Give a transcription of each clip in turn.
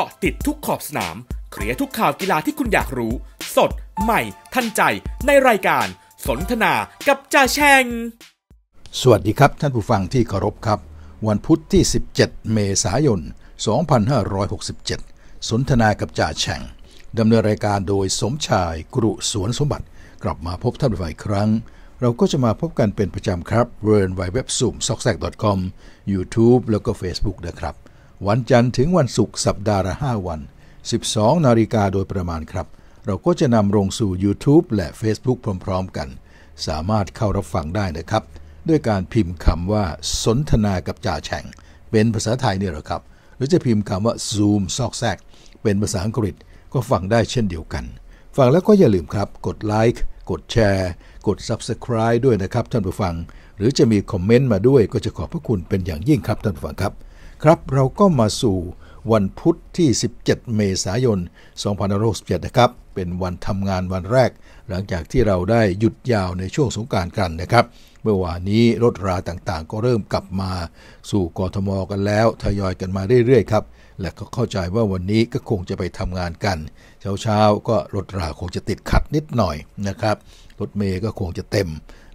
กาะติดทุกขอบสนาม เคลียร์ทุกข่าวกีฬาที่คุณอยากรู้ สด ใหม่ ทันใจ ในรายการ สนทนากับจ่าแชง สวัสดีครับ ท่านผู้ฟังที่เคารพครับ วันพุทธที่ 17 เมษายน 2567 สนทนากับจ่าแชงดำเนินรายการโดยสมชาย กรุ สวนสมบัติ กลับมาพบท่านผู้ฟังอีกครั้ง เราก็จะมาพบกันเป็นประจำครับเวร์นไวเว็บสุ่ม s o c ซกด c o m YouTube แล้วก็ Facebook นะครับวันจันทร์ ถึงวันศุกร์สัปดาห์ละ5 วัน 12 นาฬิกาโดยประมาณครับ เราก็จะนำลงสู่ YouTube และ Facebook พร้อมๆกัน สามารถเข้ารับฟังได้นะครับ ด้วยการพิมพ์คำว่าสนทนากับจ่าแฉ่ง เป็นภาษาไทยเนี่ยหรอครับ หรือจะพิมพ์คำว่า Zoom ซอกแซก เป็นภาษาอังกฤษก็ฟังได้เช่นเดียวกัน ฟังแล้วก็อย่าลืมครับกดไลค์กดแชร์กด Subscribe ด้วยนะครับ ท่านผู้ฟัง หรือจะมีคอมเมนต์มาด้วย ก็จะขอบพระคุณเป็นอย่างยิ่งครับท่านผู้ฟังครับครับเราก็มาสู่วันพุทธที่ 17 เมษายน 2567 นะครับ เป็นวันทำงานวันแรกหลังจากที่เราได้หยุดยาวในช่วงสงการกันนะครับ เมื่อวานนี้รถราต่างๆ ก็เริ่มกลับมาสู่กทมกันแล้วทยอยกันมาเรื่อยๆครับและก็เข้าใจว่าวันนี้ก็คงจะไปทำงานกัน เช้าๆก็รถราคงจะติดขัดนิดหน่อยนะครับ รถเมย์ก็คงจะเต็ม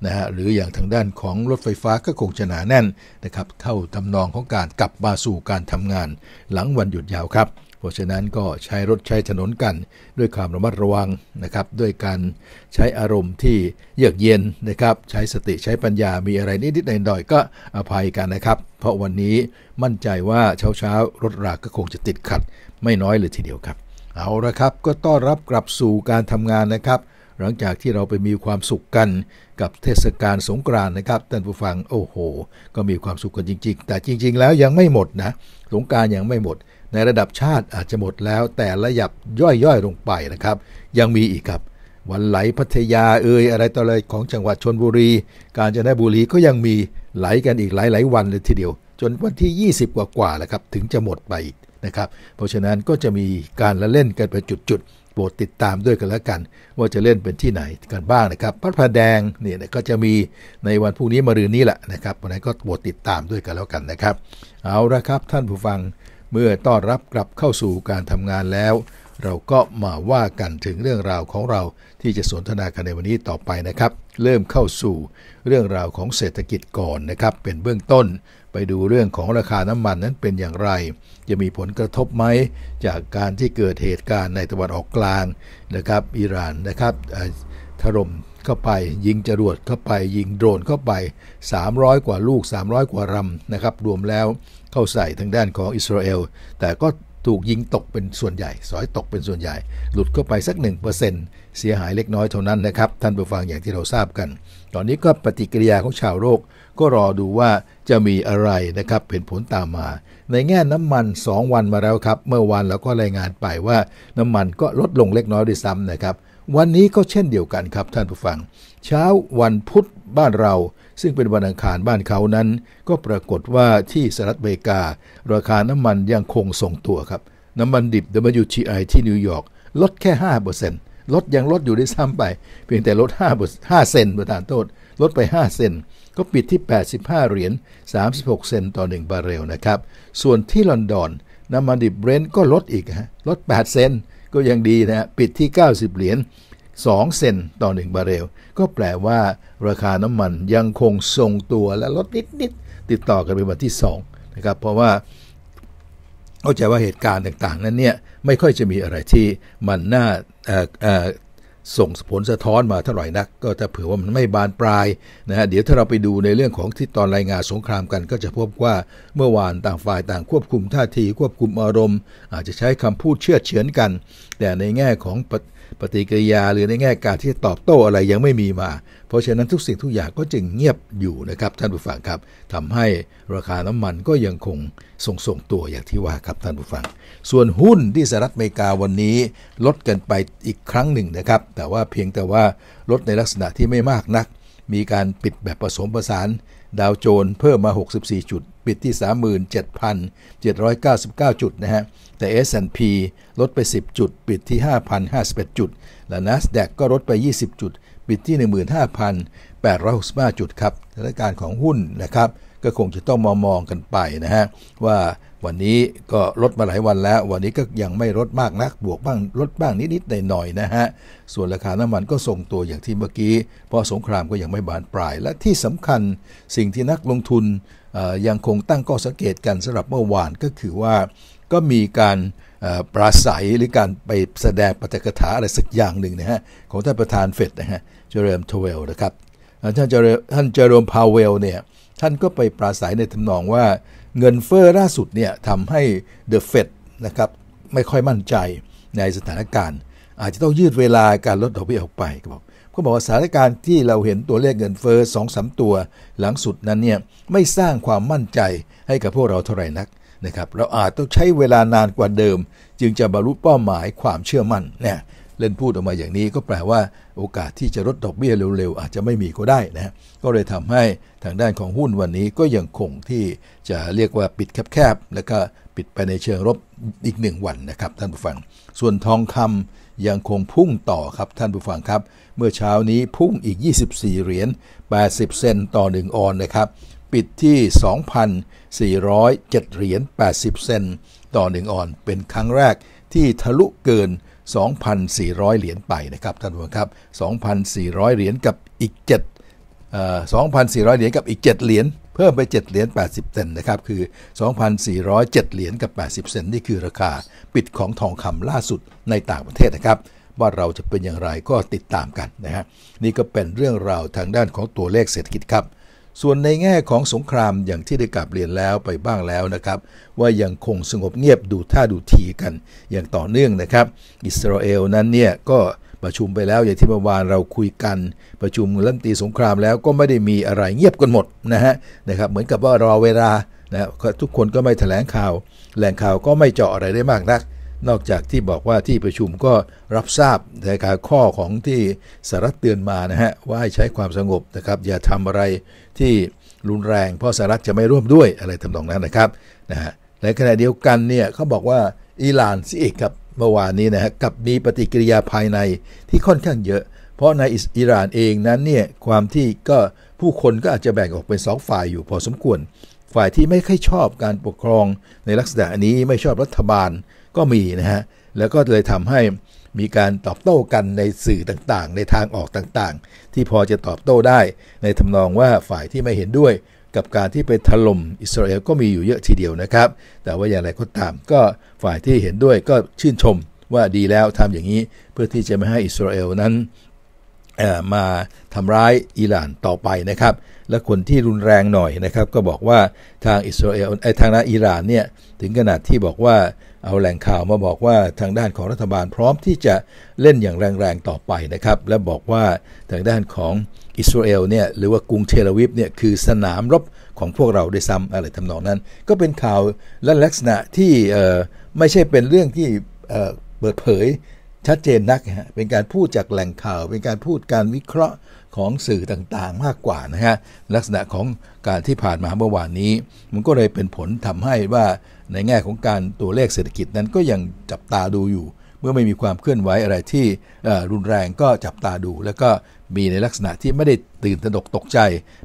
นะฮะหรืออย่างทางด้านของรถไฟฟ้าก็คงจะหนาแน่นนะครับเท่าทำนองของการกลับมาสู่การทำงานหลังวันหยุดยาวครับ เพราะฉะนั้นก็ใช้รถใช้ถนนกันด้วยความระมัดระวังนะครับ ด้วยการใช้อารมณ์ที่เยือกเย็นนะครับ ใช้สติใช้ปัญญามีอะไรนิด ๆ หน่อย ๆ ก็อภัยกันนะครับ เพราะวันนี้มั่นใจว่าเช้า ๆ รถราก็คงจะติดขัด ไม่น้อยเลยทีเดียวครับ เอาละครับก็ต้อนรับกลับสู่การทำงานนะครับหลังจากที่เราไปมีความสุขกันกับเทศกาลสงกรานต์นะครับท่านผู้ฟังโอ้โห ก็มีความสุขกันจริงๆ แต่จริงๆแล้วยังไม่หมดนะสงการยังไม่หมด ในระดับชาติอาจจะหมดแล้ว แต่ระยับย่อยๆลงไปนะครับ ยังมีอีกครับวันไหลพัทยาเอ่ยอะไรต่ออะไรของจังหวัดชนบุรี กาญจนบุรีก็ยังมีไหลกันอีกหลาย ๆวันเลยทีเดียว จนวันที่ 20 กว่าๆแหละครับถึงจะหมดไปนะครับเพราะฉะนั้นก็จะมีการละเล่นกันไปจุดๆโปรดติดตามด้วยกันแล้วกัน ว่าจะเล่นเป็นที่ไหนกันบ้างนะครับพระพระแดงเนี่ยก็จะมีในวันพรุ่งนี้มารืนนี้แหละนะครับวันนี้ก็โปรดติดตามด้วยกันแล้วกันนะครับ เอาละครับท่านผู้ฟังเมื่อต้อนรับกลับเข้าสู่การทำงานแล้ว เราก็มาว่ากันถึงเรื่องราวของเราที่จะสนทนากันในวันนี้ต่อไปนะครับ เริ่มเข้าสู่เรื่องราวของเศรษฐกิจก่อนนะครับ เป็นเบื้องต้นไปดูเรื่องของราคาน้ำมันนั้นเป็นอย่างไรจะมีผลกระทบไหมจากการที่เกิดเหตุการณ์ในตะวันออกกลางนะครับอิหร่านนะครับถล่มเข้าไปยิงจรวดเข้าไปยิงโดรนเข้าไป 300 กว่าลูก 300 กว่ารำนะครับ รวมแล้วเข้าใส่ทางด้านของอิสราเอล แต่ก็ถูกยิงตกเป็นส่วนใหญ่ สอยตกเป็นส่วนใหญ่ หลุดเข้าไปสัก 1%เสียหายเล็กน้อยเท่านั้นนะครับ ท่านผู้ฟังอย่างที่เราทราบกัน ตอนนี้ก็ปฏิกิริยาของชาวโลกก็รอดูว่าจะมีอะไรนะครับเป็นผลตามมา ในแง่น้ำมัน2วันมาแล้วครับเมื่อวานเราก็รายงานไปว่าน้ำมันก็ลดลงเล็กน้อยด้วยซ้ำนะครับวันนี้ก็เช่นเดียวกันครับ ท่านผู้ฟัง เช้าวันพุธบ้านเรา ซึ่งเป็นวันอังคารบ้านเขานั้น ก็ปรากฏว่าที่สหรัฐอเมริกา ราคาน้ำมันยังคงทรงตัวครับ น้ำมันดิบ WTI ที่นิวยอร์กลดแค่5%ลดยังลดอยู่ด้วยซ้ำไป เพียงแต่ลด 5 5 เซนประธานโทษลดไป 5 เซนก็ปิดที่ 85 เหรียญ 36 เซนต์ต่อ1บาร์เรลนะครับ ส่วนที่ลอนดอนน้ำมันดิบเบรนท์ก็ลดอีกฮะ ลด 8 เซนต์ ก็ยังดีนะฮะ ปิดที่ 90 เหรียญ 2 เซนต์ต่อ1บาร์เรล ก็แปลว่าราคาน้ำมันยังคงทรงตัวและลดนิด ๆ ติดต่อกันเป็นวันที่2นะครับ เพราะว่าเข้าใจว่าเหตุการณ์ต่าง ๆ นั้นเนี่ยไม่ค่อยจะมีอะไรที่มันน่าส่งผลสะท้อนมาเท่าไหร่นักก็ถ้าเผื่อว่ามันไม่บานปลายนะฮะเดี๋ยวถ้าเราไปดูในเรื่องของที่ตอนรายงานสงครามกันก็จะพบว่าเมื่อวานต่างฝ่ายต่างควบคุมท่าทีควบคุมอารมณ์ อาจจะใช้คำพูดเชื่อเฉือนกัน แต่ในแง่ของปฏิกิริยาหรือในแง่การที่จะตอบโต้อะไรยังไม่มีมา เพราะฉะนั้นทุกสิ่งทุกอย่างก็จึงเงียบอยู่นะครับท่านผู้ฟังครับทำให้ราคาน้ำมันก็ยังคงทรงส่งตัวอย่างที่ว่าครับท่านผู้ฟัง ส่วนหุ้นที่สหรัฐอเมริกาวันนี้ ลดกันไปอีกครั้งหนึ่งนะครับ แต่ว่าเพียงแต่ว่า ลดในลักษณะที่ไม่มากนัก มีการปิดแบบผสมผสานดาวโจนเพิ่มมา64 จุด ปิดที่ 37,799 จุดนะฮะแต่ S&P ลดไป 10 จุด ปิดที่ 5,051 จุด และ NASDAQ ก็ลดไป 20 จุด ปิดที่ 15,865จุดครับสถานการณ์ของหุ้นนะครับก็คงจะต้องมองมองกันไปนะฮะว่าวันนี้ก็ลดมาหลายวันแล้ว วันนี้ก็ยังไม่ลดมากนัก บวกบ้าง ลดบ้างนิดๆหน่อยๆนะฮะ ส่วนราคาน้ำมันก็ทรงตัวอย่างที่เมื่อกี้ เพราะสงครามก็ยังไม่บานปลาย และที่สำคัญสิ่งที่นักลงทุนยังคงตั้งก้อสังเกตกันสำหรับเมื่อวานก็คือว่า ก็มีการปราศัยหรือการไปแสดงปฏิกถาอะไรสักอย่างหนึ่งนะฮะของท่านประธานเฟดนะฮะเจอร์มทเวลนะครับ ท่านเจอร์ท่านเจอร์มพาวเวลเนี่ย ท่านก็ไปปราศัยในทำนองว่าเงินเฟอ้อล่าสุดเนี่ยทำให้เดอะเฟดนะครับไม่ค่อยมั่นใจในสถานการณ์ อาจจะต้องยืดเวลาการลดดอกเบี้ยออกไปก็บอกขาบอกว่าสถานการณ์ที่เราเห็นตัวเลขเงินเฟอ้อสองสาตัวหลังสุดนั้นเนี่ยไม่สร้างความมั่นใจให้กับพวกเราเท่าไหร่นักนะครับเราอาจต้องใช้เวลานานกว่าเดิมจึงจะบรรลุเป้าหมายความเชื่อมั่นเนี่ยเล่นพูดออกมาอย่างนี้ก็แปลว่าโอกาสที่จะลดดอกเบี้ยเร็วๆอาจจะไม่มีก็ได้นะก็เลยทำให้ทางด้านของหุ้นวันนี้ก็ยังคงที่จะเรียกว่าปิดแคบๆแล้วก็ปิดไปในเชิงลบอีกหนึ่งวันนะครับท่านผู้ฟังส่วนทองคำยังคงพุ่งต่อครับท่านผู้ฟังครับเมื่อเช้านี้พุ่งอีก 24เหรียญ80 เซนต์ต่อ 1ออนนะครับปิดที่ 2,407เหรียญ80 เซนต์ต่อ 1ออนเป็นครั้งแรกที่ทะลุเกิน2,400 เหรียญไปนะครับท่านผู้ชมครับ 2,400 เหรียญกับอีก7 2,400 เหรียญกับอีก 7เหรียญเพิ่มไป 7เหรียญ 80 เซนนะครับ คือ 2,407 เหรียญกับ 80 เซนนี่คือราคาปิดของทองคำล่าสุดในต่างประเทศนะครับ ว่าเราจะเป็นอย่างไรก็ติดตามกันนะฮะ นี่ก็เป็นเรื่องราวทางด้านของตัวเลขเศรษฐกิจครับส่วนในแง่ของสงครามอย่างที่ได้กลับเรียนแล้วไปบ้างแล้วนะครับว่ายังคงสงบเงียบดูท่าดูทีกัน อย่างต่อเนื่องนะครับอิสราเอลนั้นเนี่ยก็ประชุมไปแล้วอย่างที่เมื่อวานเราคุยกันประชุมเริ่มตีสงครามแล้วก็ไม่ได้มีอะไรเงียบกันหมดนะฮะนะครับเหมือนกับว่ารอเวลานะทุกคนก็ไม่แถลงข่าว แหล่งข่าวก็ไม่เจาะอะไรได้มากนักนอกจากที่บอกว่าที่ประชุมก็รับทราบนต่รข้อของที่สารัฐเตือนมานะฮะว่าให้ใช้ความสงบนะครับอย่าทำอะไรที่รุนแรง เพราะสหรัฐจะไม่ร่วมด้วยอะไรทำนองนั้นนะครับนะฮะในขณะเดียวกันเนี่ยเขาบอกว่าอิหร่านซิเอกครับเมื่อวานนี้นะฮะกับมีปฏิกิริยาภายในที่ค่อนข้างเยอะ เพราะในอิหร่านเองนั้นเนี่ยความที่ก็ ผู้คนก็อาจจะแบ่งออกเป็นสองฝ่ายอยู่พอสมควร ฝ่ายที่ไม่ค่อยชอบการปกครองในลักษณะนี้ไม่ชอบรัฐบาลก็มีนะฮะ แล้วก็เลยทำให้มีการตอบโต้กันในสื่อต่างๆ ในทางออกต่างๆ ที่พอจะตอบโต้ได้ ในทำนองว่าฝ่ายที่ไม่เห็นด้วย กับการที่ไปถล่มอิสราเอลก็มีอยู่เยอะทีเดียวนะครับ แต่ว่าอย่างไรก็ตามก็ฝ่ายที่เห็นด้วยก็ชื่นชมว่าดีแล้วทำอย่างนี้เพื่อที่จะไม่ให้อิสราเอลนั้นมาทำร้ายอิหร่านต่อไปนะครับ และคนที่รุนแรงหน่อยนะครับ ก็บอกว่าทางอิสราเอลไอ้ทางด้านอิหร่านเนี่ยถึงขนาดที่บอกว่าเอาแหล่งข่าวมาบอกว่าทางด้านของรัฐบาลพร้อมที่จะเล่นอย่างแรงๆต่อไปนะครับ และบอกว่าทางด้านของอิสราเอลเนี่ยหรือว่ากรุงเทลวิฟเนี่ยคือสนามรบของพวกเราด้วยซ้ำอะไรทำนองนั้น ก็เป็นข่าวและลักษณะที่ไม่ใช่เป็นเรื่องที่เปิดเผยชัดเจนนักฮะเป็นการพูดจากแหล่งข่าว เป็นการพูดการวิเคราะห์ของสื่อต่างๆมากกว่านะฮะลักษณะของการที่ผ่านมาเมื่อวานนี้ มันก็เลยเป็นผลทำให้ว่าในแง่ของการตัวเลขเศรษฐกิจนั้นก็ยังจับตาดูอยู่ เมื่อไม่มีความเคลื่อนไหวอะไรที่รุนแรงก็จับตาดู แล้วก็มีในลักษณะที่ไม่ได้ตื่นตระหนกตกใจ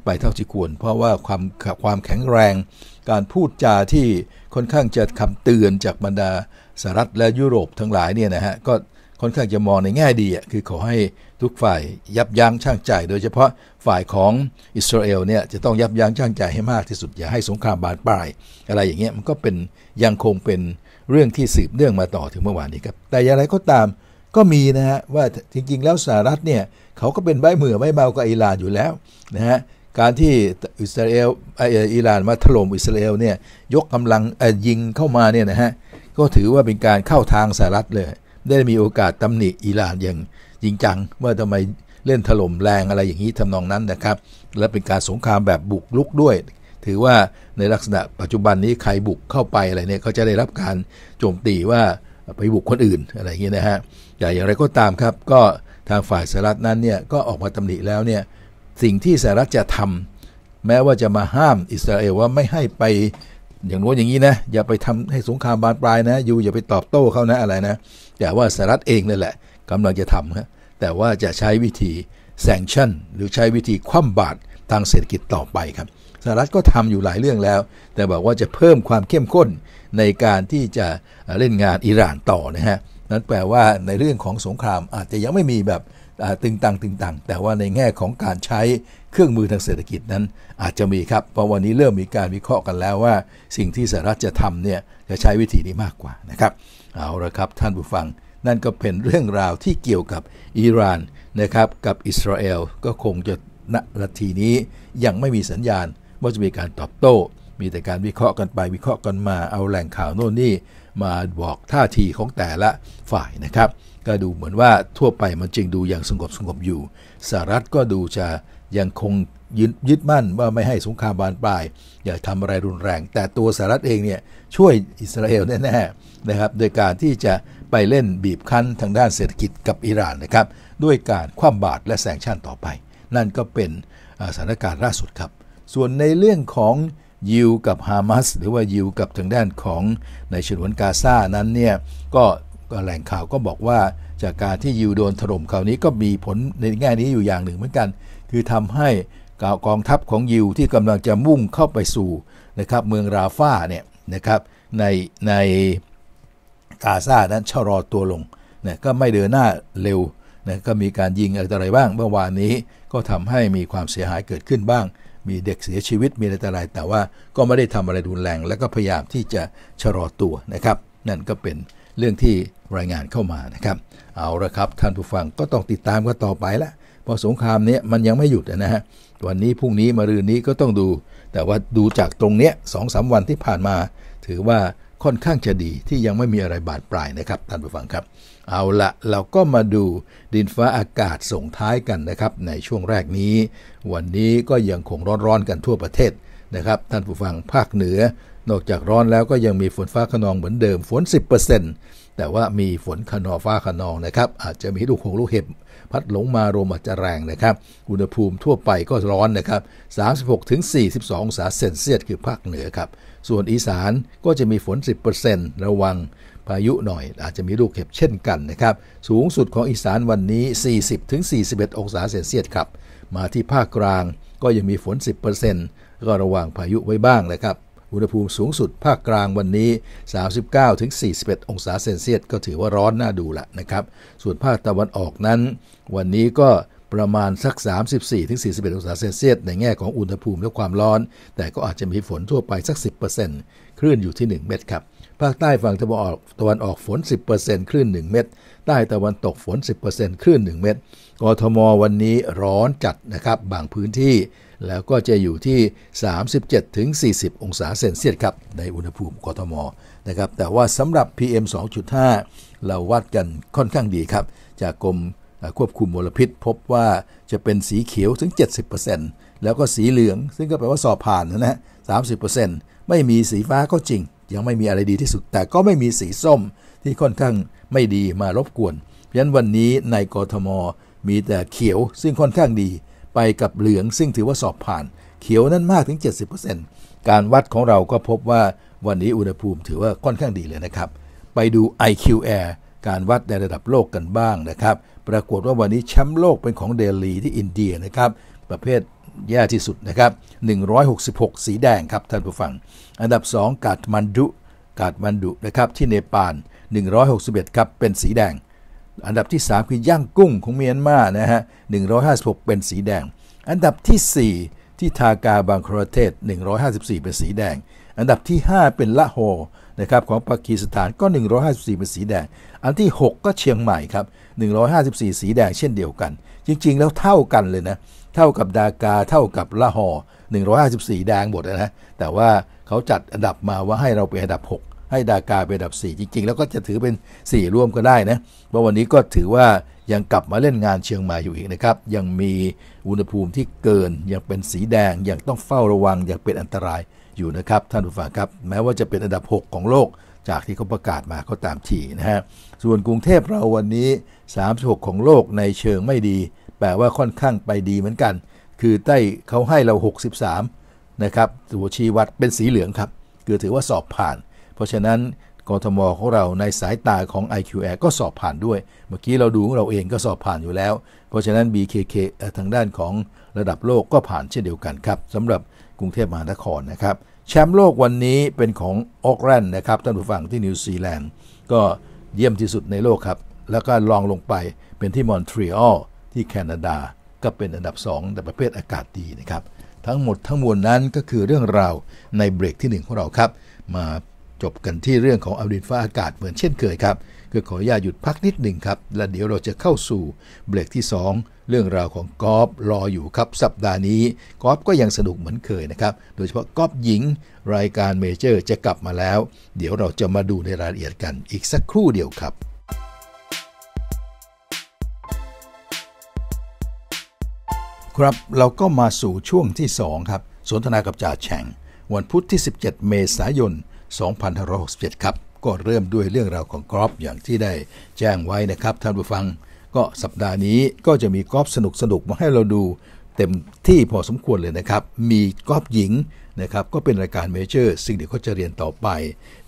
ไปเท่าที่ควร เพราะว่าความความแข็งแรง การพูดจาที่ค่อนข้างจะคำเตือนจากบรรดาสหรัฐและยุโรปทั้งหลายเนี่ยนะฮะก็ค่อนข้างจะมองในแง่ดีอ่ะคือขอให้ทุกฝ่ายยับยั้งชั่งใจ โดยเฉพาะฝ่ายของอิสราเอลเนี่ยจะต้องยับยั้งชั่งใจให้มากที่สุด อย่าให้สงครามบานปลาย อะไรอย่างเงี้ยมันก็เป็นยังคงเป็นเรื่องที่สืบเนื่องมาต่อถึงเมื่อวานนี้ครับแต่อย่างไรก็ตามก็มีนะฮะ ว่าจริงๆแล้วสหรัฐเนี่ยเขาก็เป็นใบเหมือใบเมากับอิหร่านอยู่แล้วนะฮะการที่อิสราเอลอิหร่าน มาถล่มอิสราเอลเนี่ยยกกำลังยิงเข้ามาเนี่ยนะฮะก็ถือว่าเป็นการเข้าทางสหรัฐเลยได้มีโอกาสตำหนิอิหร่านอย่างจริงจัง ว่าทาไมเล่นถล่มแรงอะไรอย่างนี้ทำนองนั้นนะครับ และเป็นการสงครามแบบบุกลุกด้วย ถือว่าในลักษณะปัจจุบันนี้ใครบุกเข้าไปอะไรเนี่ยเขาจะได้รับการโจมตีว่าไปบุกคนอื่นอะไรอย่างนี้นะฮะแต่อย่างไรก็ตามครับ ก็ทางฝ่ายสหรัฐนั้นเนี่ย ก็ออกมาตำหนิแล้วเนี่ยสิ่งที่สหรัฐจะทำแม้ว่าจะมาห้ามอิสราเอลว่าไม่ให้ไปอย่างโน้นอย่างนี้นะอย่าไปทำให้สงครามบานปลายนะยูอย่าไปตอบโต้เขานะอะไรนะแต่ว่าสหรัฐเองนั่นแหละกำลังจะทำนะแต่ว่าจะใช้วิธี sanction หรือใช้วิธีคว่ำบาตรทางเศรษฐกิจต่อไปครับสหรัฐก็ทำอยู่หลายเรื่องแล้ว แต่บอกว่าจะเพิ่มความเข้มข้นในการที่จะเล่นงานอิหร่านต่อนะฮะนั่นแปลว่าในเรื่องของสงครามอาจจะยังไม่มีแบบตึงตังตึงตังแต่ว่าในแง่ของการใช้เครื่องมือทางเศรษฐกิจนั้นอาจจะมีครับ เพราะวันนี้เริ่มมีการวิเคราะห์กันแล้วว่า สิ่งที่สหรัฐจะทำเนี่ยจะใช้วิธีนี้มากกว่านะครับ เอาละครับท่านผู้ฟังนั่นก็เป็นเรื่องราวที่เกี่ยวกับ อิหร่านนะครับกับอิสราเอล ก็คงจะณนาทีนี้ยังไม่มีสัญญาณ ว่าจะมีการตอบโต้ มีแต่การวิเคราะห์กันไปวิเคราะห์กันมา เอาแหล่งข่าวโน่นนี่มาบอกท่าทีของแต่ละฝ่ายนะครับ ก็ดูเหมือนว่าทั่วไปมันจริงดูอย่างสงบสงบอยู่สหรัฐก็ดูจะยังคงยยึดมั่นว่าไม่ให้สงครามบานปลาย อย่าทำอะไรรุนแรง แต่ตัวสหรัฐเองเนี่ยช่วยอิสราเอลแน่ๆนะครับโดยการที่จะไปเล่นบีบคั้นทางด้านเศรษฐกิจกับอิหร่านนะครับด้วยการคว่ำบาตรและแซงชั่นต่อไป นั่นก็เป็นสถานการณ์ล่าสุดครับ ส่วนในเรื่องของยิวกับฮามาสหรือว่ายิวกับทางด้านของในฉนวนกาซานั้นเนี่ยก็แหล่งข่าวก็บอกว่าจากการที่ยิวโดนถล่มคราวนี้ก็มีผลในแง่นี้อยู่อย่างหนึ่งเหมือนกันคือทำให้กองทัพของยิวที่กำลังจะมุ่งเข้าไปสู่นะครับเมืองราฟาเนี่ยนะครับในในกาซานั้นชะลอตัวลงนะก็ไม่เดินหน้าเร็วนะก็มีการยิงอะไรบ้างเมื่อวานนี้ก็ทำให้มีความเสียหายเกิดขึ้นบ้าง มีเด็กเสียชีวิตมีอะไรแต่ว่าก็ไม่ได้ทำอะไรรุนแรงและก็พยายามที่จะชะลอตัวนะครับนั่นก็เป็นเรื่องที่รายงานเข้ามานะครับเอาละครับท่านผู้ฟังก็ต้องติดตามกันต่อไปละพอสงครามเนี้ยมันยังไม่หยุดนะฮะวันนี้พรุ่งนี้มารืนนี้ก็ต้องดู แต่ว่าดูจากตรงเนี้ยสองสาวันที่ผ่านมาถือว่าค่อนข้างจะดีที่ยังไม่มีอะไรบาดปลายนะครับท่านผู้ฟังครับ เอาละเราก็มาดูดินฟ้าอากาศส่งท้ายกันนะครับ ในช่วงแรกนี้ วันนี้ก็ยังคงร้อนๆ กันทั่วประเทศนะครับท่านผู้ฟังภาคเหนือ นอกจากร้อนแล้วก็ยังมีฝนฟ้าขนองเหมือนเดิมฝน 10%แต่ว่ามีฝนขนอฟ้าขนองนะครับ อาจจะมีลูกหงลูกเห็บพัดหลงมาลมอาจจะแรงนะครับ อุณหภูมิทั่วไปก็ร้อนนะครับ 36-42 องศาเซนเซียสคือภาคเหนือครับ ส่วนอีสานก็จะมีฝน 10%ระวัง พายุหน่อยอาจจะมีลูกเห็บเช่นกันนะครับ สูงสุดของอีสานวันนี้ 40-41 องศาเซนเซียสครับ มาที่ภาคกลางก็ยังมีฝน 10%ก็ระวังพายุไว้บ้างนะครับอุณหภูมิสูงสุดภาคกลางวันนี้ 39-41 องศาเซลเซียสก็ถือว่าร้อนน่าดูละนะครับ ส่วนภาคตะวันออกนั้น วันนี้ก็ประมาณสัก 34-41 องศาเซลเซียส ในแง่ของอุณหภูมิและความร้อน แต่ก็อาจจะมีฝนทั่วไปสัก 10%คลื่นอยู่ที่ 1 เมตรครับ ภาคใต้ฝั่งตะวันออก ตะวันออกฝน 10%คลื่น 1 เมตร ใต้ตะวันตกฝน 10%คลื่น1 เมตร กทมวันนี้ร้อนจัดนะครับ บางพื้นที่แล้วก็จะอยู่ที่ 37-40 องศาเซนเซียสครับ ในอุณหภูมิกทมนะครับ แต่ว่าสำหรับ PM 2.5 เราวัดกันค่อนข้างดีครับ จากกรมควบคุมมลพิษพบว่าจะเป็นสีเขียวถึง 70%แล้วก็สีเหลืองซึ่งก็แปลว่าสอบผ่านนะฮะ30%ไม่มีสีฟ้าก็จริง ยังไม่มีอะไรดีที่สุด แต่ก็ไม่มีสีส้มที่ค่อนข้างไม่ดีมารบกวน เพราะฉะนั้นวันนี้ในกทม มีแต่เขียวซึ่งค่อนข้างดีไปกับเหลืองซึ่งถือว่าสอบผ่าน เขียวนั้นมากถึง 70%การวัดของเราก็พบว่าวันนี้อุณหภูมิถือว่าค่อนข้างดีเลยนะครับ ไปดู IQ Air การวัดในระดับโลกกันบ้าง นะครับ ปรากฏว่าวันนี้แชมป์โลกเป็นของเดลีที่อินเดีย นะครับ ประเภทแย่ที่สุด นะครับ 166 สีแดงครับท่านผู้ฟัง อันดับ 2กาดมันดุกาดมันดุนะครับที่เนปาล161ครับเป็นสีแดงอันดับที่3คือย่างกุ้งของเมียนมานะฮะ156 เป็นสีแดง อันดับที่ 4ที่ทากาบังคลาเทศ154 เป็นสีแดง อันดับที่ 5 เป็นละโฮนะครับของปากีสถานก็ 154 เป็นสีแดง อันที่ 6 ก็เชียงใหม่ครับ154 สีแดงเช่นเดียวกัน จริง ๆแล้วเท่ากันเลยนะเท่ากับดากาเท่ากับละหอ154 แดงหมดนะแต่ว่าเขาจัดอันดับมาว่าให้เราเป็นอันดับ 6ให้ดากาเป็นอันดับ 4 จริงๆแล้วก็จะถือเป็น4ร่วมก็ได้นะเพราะวันนี้ก็ถือว่ายังกลับมาเล่นงานเชียงใหม่อยู่อีกนะครับยังมีอุณหภูมิที่เกินยังเป็นสีแดงยังต้องเฝ้าระวังยังเป็นอันตรายอยู่นะครับท่านผู้ฟังครับ แม้ว่าจะเป็นอันดับ 6 ของโลก จากที่เขาประกาศมาก็ตามทีนะฮะส่วนกรุงเทพเราวันนี้36 ของโลกในเชิงไม่ดี แปลว่าค่อนข้างไปดีเหมือนกัน คือใต้เขาให้เรา 63นะครับตัวชี้วัดเป็นสีเหลืองครับคือถือว่าสอบผ่านเพราะฉะนั้นกทมของเราในสายตาของ IQR ก็สอบผ่านด้วย เมื่อกี้เราดูของเราเองก็สอบผ่านอยู่แล้ว เพราะฉะนั้น BKK ทางด้านของระดับโลกก็ผ่านเช่นเดียวกันครับสำหรับกรุงเทพมหานครนะครับ แชมป์โลกวันนี้เป็นของออกแลนด์นะครับท่านผู้ฟังที่นิวซีแลนด์ก็เยี่ยมที่สุดในโลกครับ แล้วก็ลองลงไปเป็นที่มอนทรีออลที่แคนาดาก็เป็นอันดับ 2 แต่ประเภทอากาศดีนะครับทั้งหมดทั้งมวลนั้นก็คือเรื่องราวในเบรกที่ 1 ของเราครับมาจบกันที่เรื่องของอดินฟ้าอากาศเหมือนเช่นเคยครับก็ขออนุญาตหยุดพักนิดหนึ่งครับ และเดี๋ยวเราจะเข้าสู่เบรกที่ 2 เรื่องราวของกอล์ฟรออยู่ครับสัปดาห์นี้ กอล์ฟก็ยังสนุกเหมือนเคยนะครับ โดยเฉพาะกอล์ฟหญิง รายการเมเจอร์จะกลับมาแล้ว เดี๋ยวเราจะมาดูในรายละเอียดกันอีกสักครู่เดียวครับ ครับเราก็มาสู่ช่วงที่2ครับสนทนากับจ่าแฉ่งวันพุธที่ 17 เมษายน2567 ครับ ก็เริ่มด้วยเรื่องราวของกรอบอย่างที่ได้แจ้งไว้นะครับ ท่านผู้ฟัง ก็สัปดาห์นี้ก็จะมีกรอบสนุกสนุกมาให้เราดู เต็มที่พอสมควรเลยนะครับ มีกรอบหญิงนะครับ ก็เป็นรายการเมเจอร์ซึ่งเดี๋ยวเขาจะเรียนต่อไป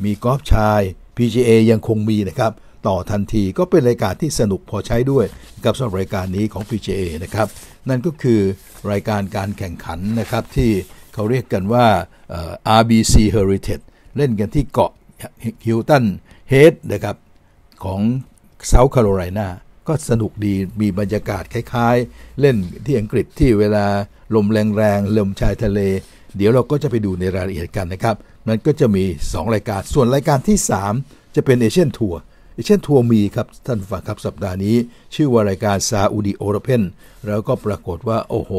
มีกรอบชาย PGA ยังคงมีนะครับ ต่อทันทีก็เป็นรายการที่สนุกพอใช้ด้วย กับสำหรับรายการนี้ของ PGA นะครับ นั่นก็คือรายการการแข่งขันนะครับที่เขาเรียกกันว่า RBC Heritage เล่นกันที่เกาะฮิวตันเฮดนะครับของเซาท์แคโรไลนาก็สนุกดีมีบรรยากาศคล้าย ๆ เล่นที่อังกฤษที่เวลาลมแรงๆลมชายทะเล เดี๋ยวเราก็จะไปดูในรายละเอียดกันนะครับ มันก็จะมี 2 รายการ ส่วนรายการที่ 3 จะเป็นเอเชียนทัวร์เอเชียนทัวร์มีครับ ท่านฟังครับสัปดาห์นี้ ชื่อว่ารายการซาอุดีโอรเพนแล้วก็ปรากฏว่าโอ้โห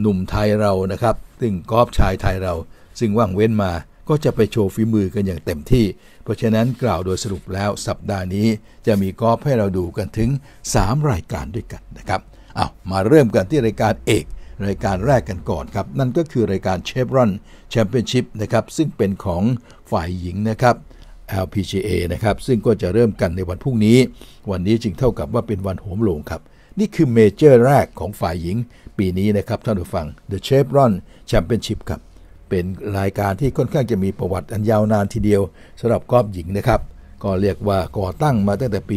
หนุ่มไทยเรานะครับ ซึ่งกอล์ฟชายไทยเรา ซึ่งว่างเว้นมาก็จะไปโชว์ฝีมือกันอย่างเต็มที่ เพราะฉะนั้นกล่าวโดยสรุปแล้วสัปดาห์นี้จะมีกอล์ฟให้เราดูกันถึง 3 รายการด้วยกันนะครับเอามาเริ่มกันที่รายการเอกรายการแรกกันก่อนครับ นั่นก็คือรายการเชฟรอนแชมเปี้ยนชิพนะครับซึ่งเป็นของฝ่ายหญิงนะครับ LPGA นะครับซึ่งก็จะเริ่มกันในวันพรุ่งนี้ วันนี้จึงเท่ากับว่าเป็นวันโหมโลงครับนี่คือเมเจอร์แรกของฝ่ายหญิง ปีนี้นะครับท่านผู้ฟัง The Chevron Championship ครับเป็นรายการที่ค่อนข้างจะมีประวัติอันยาวนานทีเดียวสำหรับกอล์ฟหญิงนะครับ ก็เรียกว่าก่อตั้งมาตั้งแต่ปี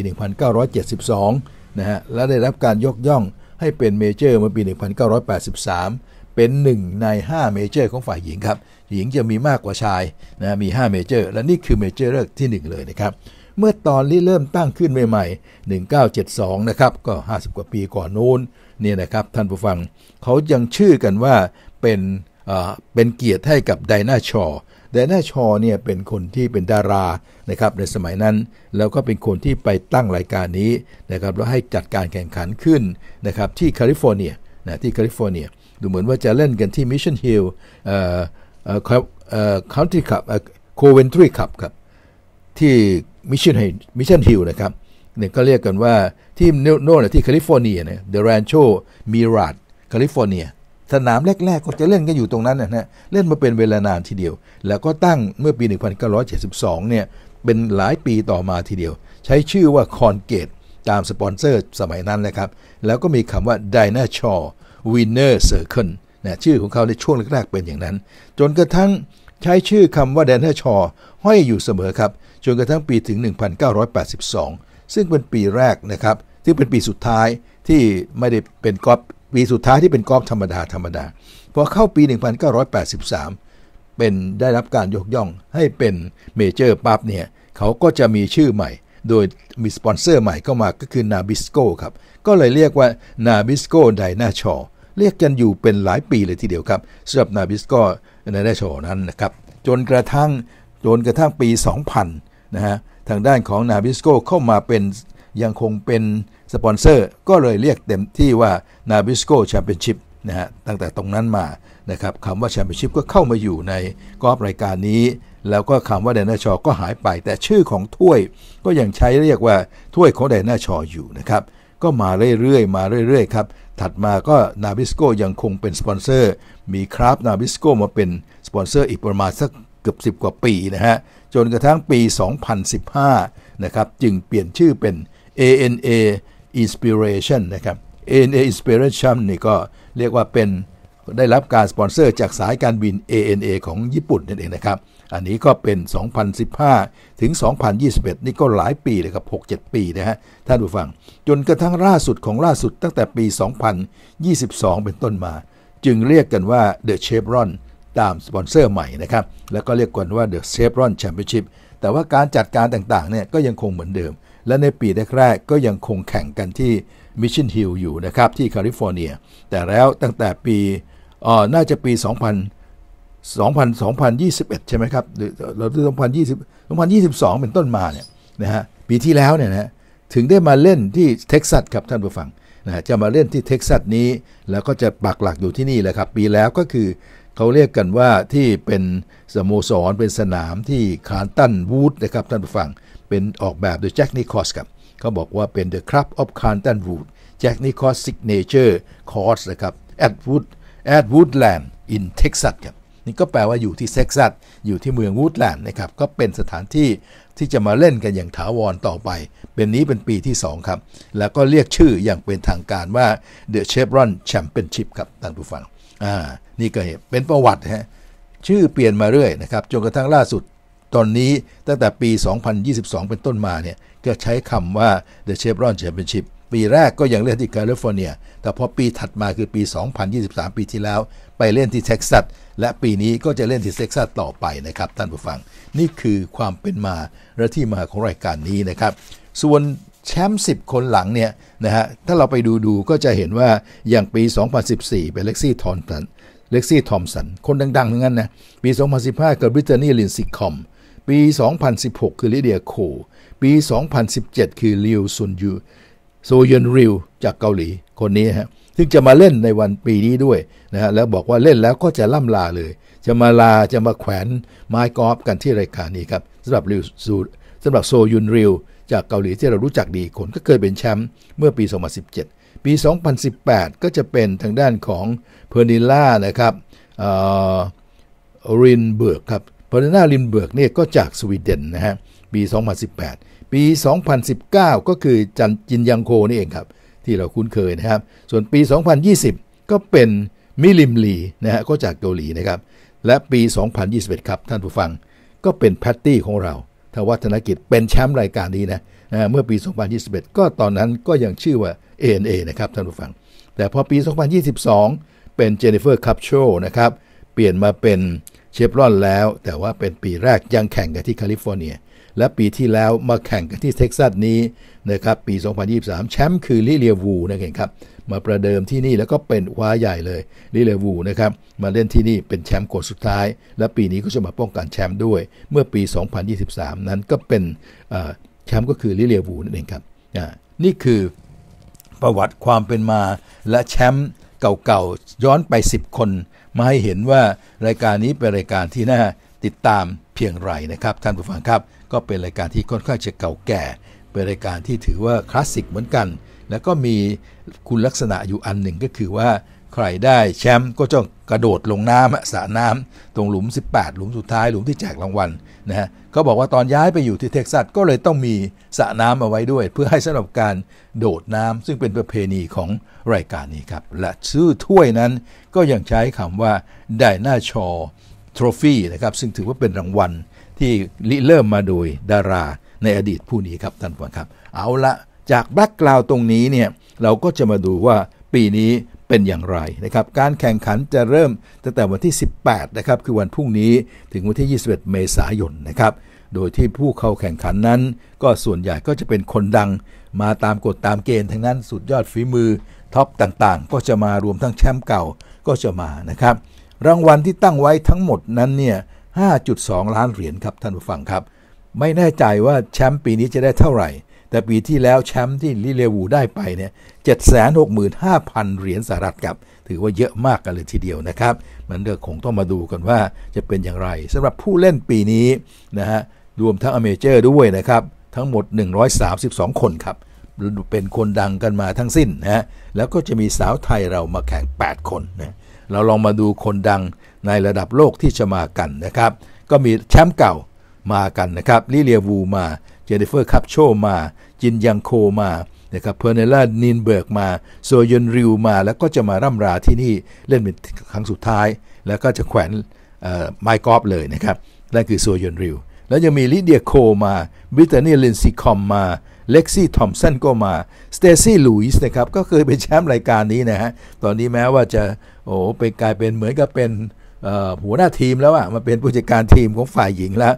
1972 นะฮะและได้รับการยกย่องให้เป็นเมเจอร์ มาปี 1983 เป็น 1 ใน 5 เมเจอร์ ของฝ่ายหญิงครับ หญิงจะมีมากกว่าชายนะมี 5 เมเจอร์ และนี่คือเมเจอร์ลิกที่ 1 เลยนะครับ เมื่อตอนที่เริ่มตั้งขึ้นใหม่ ๆ 1972 นะครับก็ 50 กว่าปีก่อนนู้นเนี่ยนะครับท่านผู้ฟังเขายังชื่อกันว่าเป็นเป็นเกียรติให้กับไดนาชอไดนาชอเนี่ยเป็นคนที่เป็นดารานะครับในสมัยนั้นแล้วก็เป็นคนที่ไปตั้งรายการนี้นะครับแล้วให้จัดการแข่งขันขึ้นนะครับที่แคลิฟอร์เนียนะที่แคลิฟอร์เนียดูเหมือนว่าจะเล่นกันที่มิชชั่นฮิลล์ควนทีีคับโคเวนทรีคับครับที่มิชชั่นมิชชั่นฮิลล์นะครับเนี่ยก็เรียกกันว่าที่โน่นที่แคลิฟอร์เนียเนี่ยเดอะแรนโชมีราดแคลิฟอร์เนียสนามแรกๆก็จะเล่นกันอยู่ตรงนั้นนะฮะเล่นมาเป็นเวลานานทีเดียว แล้วก็ตั้งเมื่อปี 1972เนี่ยเป็นหลายปีต่อมาทีเดียว ใช้ชื่อว่าคอนเกตตามสปอนเซอร์สมัยนั้นนะครับแล้วก็มีคำว่าดา i n วินเนอร์เซอร์เคิลนะชื่อของเขาในช่วงแรกๆเป็นอย่างนั้น จนกระทั่งใช้ชื่อคำว่า d i n าชอ o r ห้อยอยู่เสมอครับจนกระทั่งปีถึง 1982 ซึ่งเป็นปีแรกนะครับซึ่งเป็นปีสุดท้ายที่ไม่ได้เป็นก๊อปปีสุดท้ายที่เป็นกอล์ฟธรรมดาธรรมดาพอเข้าปี 1983 เป็นได้รับการยกย่องให้เป็นเมเจอร์ปั๊บเนี่ยเขาก็จะมีชื่อใหม่ โดยมีสปอนเซอร์ใหม่เข้ามาก็คือนาบิสโกครับก็เลยเรียกว่านาบิสโกไดนาชอเรียกกันอยู่เป็นหลายปีเลยทีเดียวครับสำหรับนาบิสโกไดนาชอนั้นนะครับ จนกระทั่ง จนกระทั่งปี 2000 นะฮะทางด้านของนาบิสโกเข้ามาเป็นยังคงเป็นสปอนเซอร์ก็เลยเรียกเต็มที่ว่านาบิสโกแชมเปี้ยนชิพนะฮะตั้งแต่ตรงนั้นมา นะครับคำว่าแชมเปี้ยนชิพก็เข้ามาอยู่ในกอล์ฟรายการนี้ แล้วก็คำว่าเดนนาชอก็หายไปแต่ชื่อของถ้วย ก็ยังใช้เรียกว่าถ้วยของเดนนาชออยู่นะครับก็มาเรื่อยๆมาเรื่อยๆครับถัดมาก็นาบิสโกยังคงเป็นสปอนเซอร์มีคราฟนาบิสโกมาเป็น สปอนเซอร์อีกประมาณสักเกือบ10 กว่าปีนะฮะจนกระทั่งปี 2015นะครับจึงเปลี่ยนชื่อเป็น ANA Inspiration นะครับ ANA Inspiration นี่ก็เรียกว่าเป็นได้รับการสปอนเซอร์จากสายการบิน ANA ของญี่ปุ่นนั่นเองนะครับอันนี้ก็เป็น 2015 ถึง 2021 นี่ก็หลายปีเลยครับ 6-7 ปีนะฮะท่านผู้ฟังจนกระทั่งล่าสุดของล่าสุดตั้งแต่ปี 2022 เป็นต้นมา จึงเรียกกันว่า The Chevron ตามสปอนเซอร์ใหม่นะครับแล้วก็เรียกกันว่า The Chevron Championship แต่ว่าการจัดการต่างๆเนี่ยก็ยังคงเหมือนเดิมและในปีแรกๆก็ยังคงแข่งกันที่มิชชันฮิลอยู่นะครับ ที่แคลิฟอร์เนีย แต่แล้วตั้งแต่ปีออน่าจะปี 2000 2000 2021 ใช่ไหมครับหรือเรา2020 2022 เป็นต้นมาเนี่ยนะฮะปีที่แล้วเนี่ยนะถึงได้มาเล่นที่เท็กซัสครับท่านผู้ฟังนะจะมาเล่นที่เท็กซัสนี้ แล้วก็จะปักหลักอยู่ที่นี่แหละครับ ปีแล้วก็คือเขาเรียกกันว่าที่เป็นสโมสรเป็นสนามที่คานตันวูดนะครับท่านผู้ฟังเป็น ออกแบบโดยแจ็คนิคอสครับ เขาบอกว่าเป็น The Club of Canton Wood แจ็คนิคอส Signature Course นะครับ at Wood at Woodland in Texas ครับนี่ก็แปลว่าอยู่ที่เซ็กซัสอยู่ที่เมืองวูดแลนด์นะครับ ก็เป็นสถานที่ที่จะมาเล่นกันอย่างถาวรต่อไป เป็นนี้เป็นปีที่2ครับ แล้วก็เรียกชื่ออย่างเป็นทางการว่า The Chevron Championship ครับท่านผู้ฟังอ่านี่ก็เห็นเป็นประวัติฮะชื่อเปลี่ยนมาเรื่อยนะครับจนกระทั่งล่าสุดตอนนี้ตั้งแต่ปี 2022 เป็นต้นมาเนี่ย ก็ใช้คำว่า The Chevron Championship ปีแรกก็ยังเล่นที่แคลิฟอร์เนีย แต่พอปีถัดมาคือปี 2023 ปีที่แล้ว ไปเล่นที่เท็กซัส และปีนี้ก็จะเล่นที่เท็กซัสต่อไปนะครับท่านผู้ฟัง นี่คือความเป็นมาและที่มาของรายการนี้นะครับ ส่วนแชมป์ 10 คนหลังเนี่ยนะฮะ ถ้าเราไปดูดูก็จะเห็นว่าอย่างปี 2014 เป็นเล็กซี่ทอนสัน เล็กซี่ทอมสัน คนดังๆทั้งนั้นนะปี 2015เกิดบริตเนีลินซิคอมปี 2016 คือลิเดียโคปี 2017 คือริวซุนยูโซยอนริวจากเกาหลีคนนี้ฮะซึ่งจะมาเล่นในวันปีนี้ด้วยนะฮะ แล้วบอกว่าเล่นแล้วก็จะล่ำลาเลย จะมาลาจะมาแขวนไม้กอล์ฟกันที่รายการนี้ครับสำหรับริวซูสำหรับโซยุนริวจากเกาหลีที่เรารู้จักดีคนก็เคยเป็นแชมป์เมื่อปี 2017 ปี 2018 ก็จะเป็นทางด้านของเพอร์นิล่านะครับออรินเบิร์กครับพอลนาลินเบิร์กเนี่ยก็จากสวีเดนนะฮะปี 2018 ปี 2019 ก็คือจันจินยังโคนี่เองครับ ที่เราคุ้นเคยนะครับ ส่วนปี 2020 ก็เป็นมิลิมลีนะฮะก็จากเกาหลีนะครับ และปี 2021 ครับท่านผู้ฟังก็เป็นแพตตี้ของเรา ทวัฒนกิจเป็นแชมป์รายการนี้นะนะเมื่อปี 2021 ก็ตอนนั้นก็ยังชื่อว่า ANA นะครับท่านผู้ฟัง แต่พอปี 2022 เป็นเจเนฟเฟอร์คัพโชนะครับเปลี่ยนมาเป็นเชฟรอนแล้วแต่ว่าเป็นปีแรกยังแข่งกันที่แคลิฟอร์เนีย และปีที่แล้วมาแข่งกันที่เท็กซัสนี้นะครับปี 2023 แชมป์คือลิเลียวูนะครับมาประเดิมที่นี่แล้วก็เป็นคว้าใหญ่เลยลิเลียวูนะครับ มาเล่นที่นี่เป็นแชมป์คนสุดท้าย และปีนี้ก็จะมาป้องกันแชมป์ด้วย เมื่อปี 2023 นั้นก็เป็นแชมป์ก็คือลิเลียวูนั่นเองครับนี่คือประวัติความเป็นมาและแชมป์เก่าๆย้อนไป 10 คนมาให้เห็นว่ารายการนี้เป็นรายการที่น่าติดตามเพียงไรนะครับ ท่านผู้ฟังครับ ก็เป็นรายการที่ค่อนข้างจะเก่าแก่ เป็นรายการที่ถือว่าคลาสสิกเหมือนกัน แล้วก็มีคุณลักษณะอยู่อันหนึ่งก็คือว่า ใครได้แชมป์ก็จะกระโดดลงน้ำสระน้ำตรงหลุม 18 หลุมสุดท้าย หลุมที่แจกรางวัลนะฮะเขาบอกว่าตอนย้ายไปอยู่ที่เท็กซัส ก็เลยต้องมีสระน้ำเอาไว้ด้วย เพื่อให้สำหรับการโดดน้ำซึ่งเป็นประเพณีของรายการนี้ครับ และชื่อถ้วยนั้นก็ยังใช้คำว่า ไดนาชอ์ทรอฟี่นะครับ ซึ่งถือว่าเป็นรางวัลที่ริเริ่มมาโดยดาราในอดีตผู้นี้ครับท่านผู้ชมครับ เอาละจากแบ็กกราวตรงนี้เนี่ย เราก็จะมาดูว่าปีนี้เป็นอย่างไรนะครับการแข่งขันจะเริ่มตั้งแต่วันที่ 18 นะครับคือวันพรุ่งนี้ถึงวันที่ 21 เมษายนนะครับโดยที่ผู้เข้าแข่งขันนั้น ก็ส่วนใหญ่ก็จะเป็นคนดัง มาตามกฎตามเกณฑ์ทั้งนั้นสุดยอดฝีมือท็อปต่างๆ ก็จะมารวมทั้งแชมป์เก่าก็จะมานะครับรางวัลที่ตั้งไว้ทั้งหมดนั้นเนี่ย 5.2 ล้านเหรียญครับท่านผู้ฟังครับ ไม่แน่ใจว่าแชมป์ปีนี้จะได้เท่าไหร่แต่ปีที่แล้วแชมป์ที่ลิเลวูได้ไปเนี่ยเจ็ดแสนหกหมื่นห้าพันเหรียญสหรัฐกับ ถือว่าเยอะมากกันเลยทีเดียวนะครับ มันเดืกอคงต้องมาดูกันว่าจะเป็นอย่างไร สำหรับผู้เล่นปีนี้นะฮะรวมทั้งอเมเจอร์ด้วยนะครับ ทั้งหมด 132 คนครับเป็นคนดังกันมาทั้งสิ้นนะฮะแล้วก็จะมีสาวไทยเรามาแข่ง 8 คนนะเราลองมาดูคนดังในระดับโลกที่จะมากันนะครับก็มีแชมป์เก่ามากันนะครับลิเลียวูมาจนิเฟอร์คับโชมา จินยังโคมา นะครับ เพอร์เนล่านินเบิร์กมาโซยอนริวมา แล้วก็จะมาร่ำราที่นี่เล่นเป็นครั้งสุดท้าย แล้วก็จะแขวนไมค์กอฟเลยนะครับ นั่นคือโซยอนริว แล้วยังมีลิเดียโคมาบิตเนียลินซีคอมมา เล็กซี่ ทอมสันก็มา สเตซี่ลุยส์นะครับ ก็เคยเป็นแชมป์รายการนี้นะฮะ ตอนนี้แม้ว่าจะ โอ้ไปกลายเป็นเหมือนกับเป็นหัวหน้าทีมแล้วอะมาเป็นผู้จัดการทีมของฝ่ายหญิงแล้ว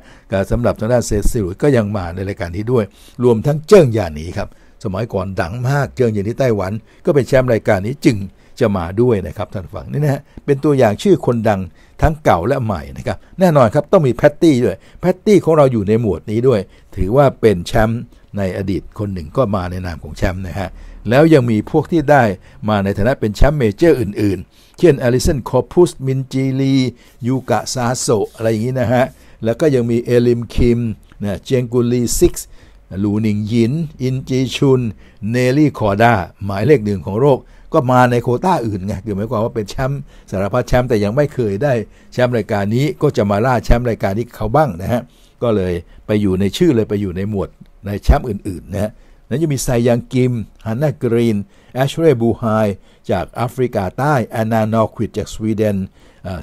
สำหรับทางด้านเซซิลก็ยังมาในรายการนี้ด้วย รวมทั้งเจิ้งหยาหนีครับสมัยก่อนดังมากเจิ้งหยาหนีไต้หวัน ก็เป็นแชมป์รายการนี้จึงจะมาด้วยนะครับท่านฟังนี่นะฮะเป็นตัวอย่างชื่อคนดังทั้งเก่าและใหม่นะครับแน่นอนครับต้องมีแพตตี้ด้วยแพตตี้ของเราอยู่ในหมวดนี้ด้วย ถือว่าเป็นแชมป์ในอดีตคนหนึ่งก็มาในนามของแชมป์นะฮะแล้วยังมีพวกที่ได้มาในฐานะเป็นแชมป์เมเจอร์อื่นเช่นอลิสันคอพุส มินจีลี ยูกะซาโซอะไรอย่างนี้นะฮะ แล้วก็ยังมีเอลิมคิมนะเจงกุลีซิกลูนิงยิน อินจีชุนเนลี่คอดาหมายเลขหนึ่งของโรค ก็มาในโคต้าอื่นไงคือหมายความว่าเป็นแชมป์สารพัดแชมป์แต่ยังไม่เคยได้แชมป์รายการนี้ก็จะมาล่าแชมป์รายการนี้เขาบ้างนะฮะ ก็เลยไปอยู่ในชื่อเลย ไปอยู่ในหมวดในแชมป์อื่นๆนะฮะนั้นยังมีไซยังกิมฮันนากรีนแอชเรบูไฮจากแอฟริกาใต้แอนนานอควิดจากสวีเดน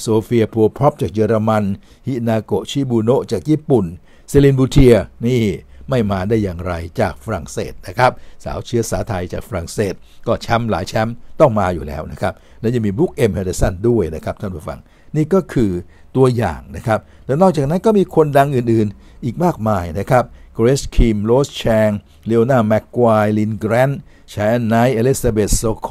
โซเฟียพัวพรอปจากเยอรมัน ฮินาโกชิบุโนจากญี่ปุ่นเซลินบูเทียนี่ไม่มาได้อย่างไรจากฝรั่งเศสนะครับ สาวเชื้อสาไทยจาก ฝรั่งเศสก็แชมป์หลายแชมป์ต้องมาอยู่แล้วนะครับ และจะมีบุ๊กเอ็มเฮเดสันด้วยนะครับท่านผู้ฟังนี่ก็คือตัวอย่างนะครับและนอกจากนั้นก็มีคนดังอื่นๆ อีกมากมายนะครับเกรซคิมโรสแชงเลโอนาแม็กควายลินแกรนชายไนอลิซาเบธโซโค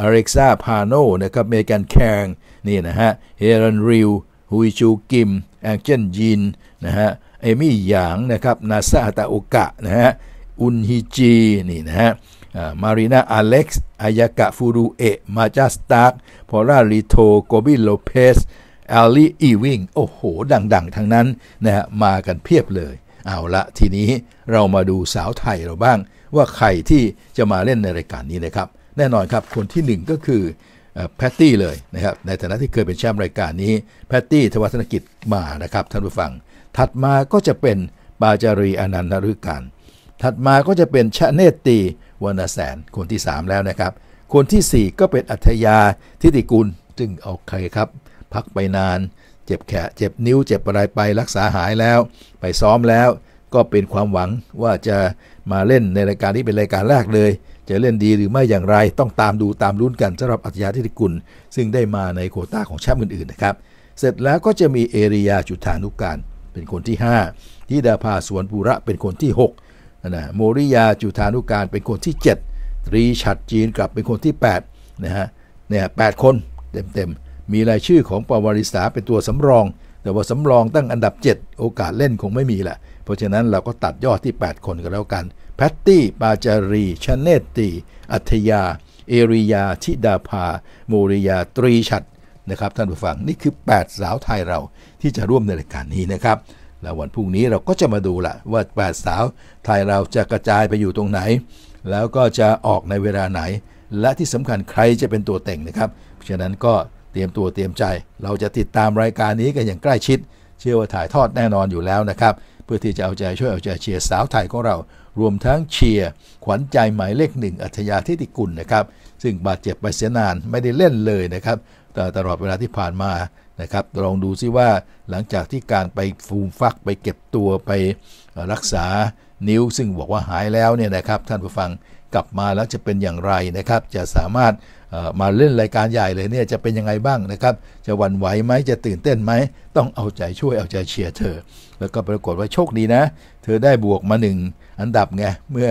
อเร็กซาพาโนนะครับเมกัน แคงนี่นะฮะเฮรันริวฮุยชูกิมแองเจนยินนะฮะ เอมี่หยางนะครับนาซาตาโอกะ นะฮะ อุนฮิจีนี่นะฮะมารีนาอเล็กซ์ อายากะฟูรุเอะมาจาสตาร์กพอร่าริโทโกบิโลเปสแอลลี่อีวิง โอ้โห ดังๆทั้งนั้นนะฮะมากันเพียบเลยเอาละทีนี้เรามาดูสาวไทยเราบ้างว่าใครที่จะมาเล่นในรายการนี้นะครับ แน่นอนครับคนที่ 1 ก็คือแพตตี้เลยนะครับ ในฐานะที่เคยเป็นแชมป์รายการนี้แพตตี้ธวัฒนกิจมานะครับ ท่านผู้ฟังถัดมาก็จะเป็นปาจารีอนันทฤกานถัดมาก็จะเป็นชะเนตตีวรรณแสนคนที่ 3 แล้วนะครับ คนที่ 4 ก็เป็นอัธยาทิติกุลซึ่งเอาใครครับ พักไปนาน เจ็บแขะเจ็บนิ้ว เจ็บอะไรไปรักษาหายแล้วไปซ้อมแล้วก็เป็นความหวังว่าจะมาเล่นในรายการที่เป็นรายการแรกเลย จะเล่นดีหรือไม่อย่างไรต้องตามดูตามลุ้นกันสำหรับอัจฉริยะธิิกุล ซึ่งได้มาในโคต้าของแชมป์อื่นๆนะครับ เสร็จแล้วก็จะมี เอริยาจุธานุการเป็นคนที่ 5 ที่ดาภาสวนปุระเป็นคนที่6นะโมริยาจุธานุการเป็นคนที่ 7 ตรีฉัดจีนกลับเป็นคนที่8นะฮะ เนี่ยแคนเต็มๆ มีรายชื่อของปวาริสาเป็นตัวสำรอง แต่ว่าสำรองตั้งอันดับ 7 โอกาสเล่นคงไม่มีแหละเพราะฉะนั้นเราก็ตัดยอดที่ 8 คนก็แล้วกัน แพตตี้ปาจารีชเนตตีอัธยา เอริยาธิดาภา มูริยา ตรีชัดนะครับท่านผู้ฟังนี่คือ 8 สาวไทยเราที่จะร่วมในรายการนี้นะครับ แล้ววันพรุ่งนี้เราก็จะมาดูละว่า 8 สาวไทยเราจะกระจายไปอยู่ตรงไหน แล้วก็จะออกในเวลาไหนและที่สำคัญใครจะเป็นตัวแต่งนะครับ เพราะฉะนั้นก็เตรียมตัวเตรียมใจ เราจะติดตามรายการนี้กันอย่างใกล้ชิด เชื่อว่าถ่ายทอดแน่นอนอยู่แล้วนะครับเพื่อที่จะเอาใจช่วยเอาใจเชียร์ สาวไทยของเรา รวมทั้งเชียร์ขวัญใจหมายเลขหนึ่ง อัธยาทิติกุลนะครับ ซึ่งบาดเจ็บไปเสียนานไม่ได้เล่นเลยนะครับ ตลอดเวลาที่ผ่านมานะครับ ลองดูซิว่าหลังจากที่การไปฟูมฟักไปเก็บตัวไปรักษานิ้วซึ่งบอกว่าหายแล้วเนี่ยนะครับ ท่านผู้ฟังกลับมาแล้วจะเป็นอย่างไรนะครับ จะสามารถมาเล่นรายการใหญ่เลยเนี่ยจะเป็นยังไงบ้างนะครับ จะหวั่นไหวไหมจะตื่นเต้นไหมต้องเอาใจช่วยเอาใจเชียร์เธอแล้วก็ปรากฏว่าโชคดีนะ เธอได้บวกมา 1 อันดับไงเมื่อ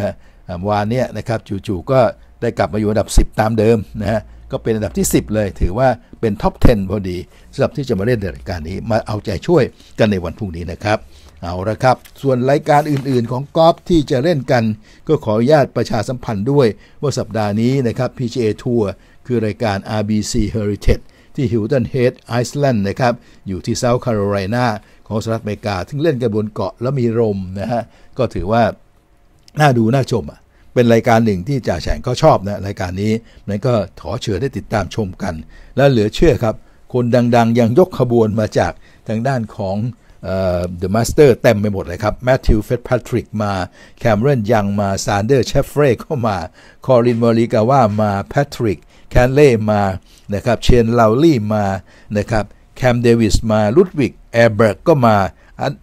วานเนี้ยนะครับ จู่ๆก็ได้กลับมาอยู่อันดับ 10 ตามเดิมนะฮะก็เป็นอันดับที่ 10 เลยถือว่าเป็นท็อป 10พอดีสำหรับที่จะมาเล่นรายการนี้ มาเอาใจช่วยกันในวันพรุ่งนี้นะครับ เอาละครับ ส่วนรายการอื่นๆ ของกอล์ฟที่จะเล่นกัน ก็ขออนุญาตประชาสัมพันธ์ด้วยว่าสัปดาห์นี้นะครับ PGA Tour คือรายการ RBC Heritage ที่ฮิวตันเฮดไอซ์แลนด์นะครับ อยู่ที่เซาท์แคโรไลนาของสหรัฐอเมริกาซึ่งเล่นกันบนเกาะแล้วมีลมนะฮะ ก็ถือว่าน่าดูน่าชมอ่ะ เป็นรายการหนึ่งที่จ่าแฉงก็ชอบนะรายการนี้นั้นก็ขอเชิญได้ติดตามชมกัน และเหลือเชื่อครับ คนดังๆยังยกขบวนมาจากทางด้านของเดอะมาสเตอร์เต็มไปหมดเลยครับแมทธิวเฟตพทริกมาแคมเรนยังมาซานเดอร์เชฟเฟรเข้ามาคอรินมอริกาว่ามาแพทริกแคนเล่มานะครับเชนลาวลี่มานะครับแคมเดวิสมาลุดวิกแอร์เบิร์กก็มา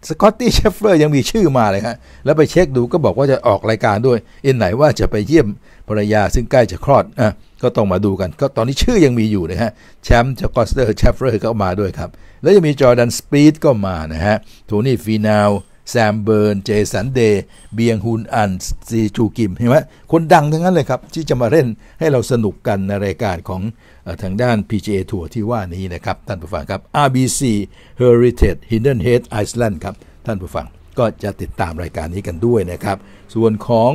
สกอตตี้เชฟเฟอร์ยังมีชื่อมาเลยครับแล้วไปเช็คดูก็บอกว่าจะออกรายการด้วย เอ็นไหนว่าจะไปเยี่ยมภรรยาซึ่งใกล้จะคลอดอ่ะก็ต้องมาดูกัน ก็ตอนนี้ชื่อยังมีอยู่นะฮะแชมป์จากอสเตอร์เชฟเฟอร์ก็มาด้วยครับแล้วยังมีจอร์แดนสปีดก็มานะฮะโทนี่ฟีนาวแซมเบิร์นเจสันเดย์เบียงฮุนอันซีจูกิมเห็นไหมคนดังทั้งนั้นเลยครับ ที่จะมาเล่นให้เราสนุกกันในรายการของทางด้าน PGA ทัวร์ที่ว่านี้นะครับ ท่านผู้ฟังครับ RBC Heritage Hidden Head Iceland ครับ ท่านผู้ฟังก็จะติดตามรายการนี้กันด้วยนะครับ ส่วนของ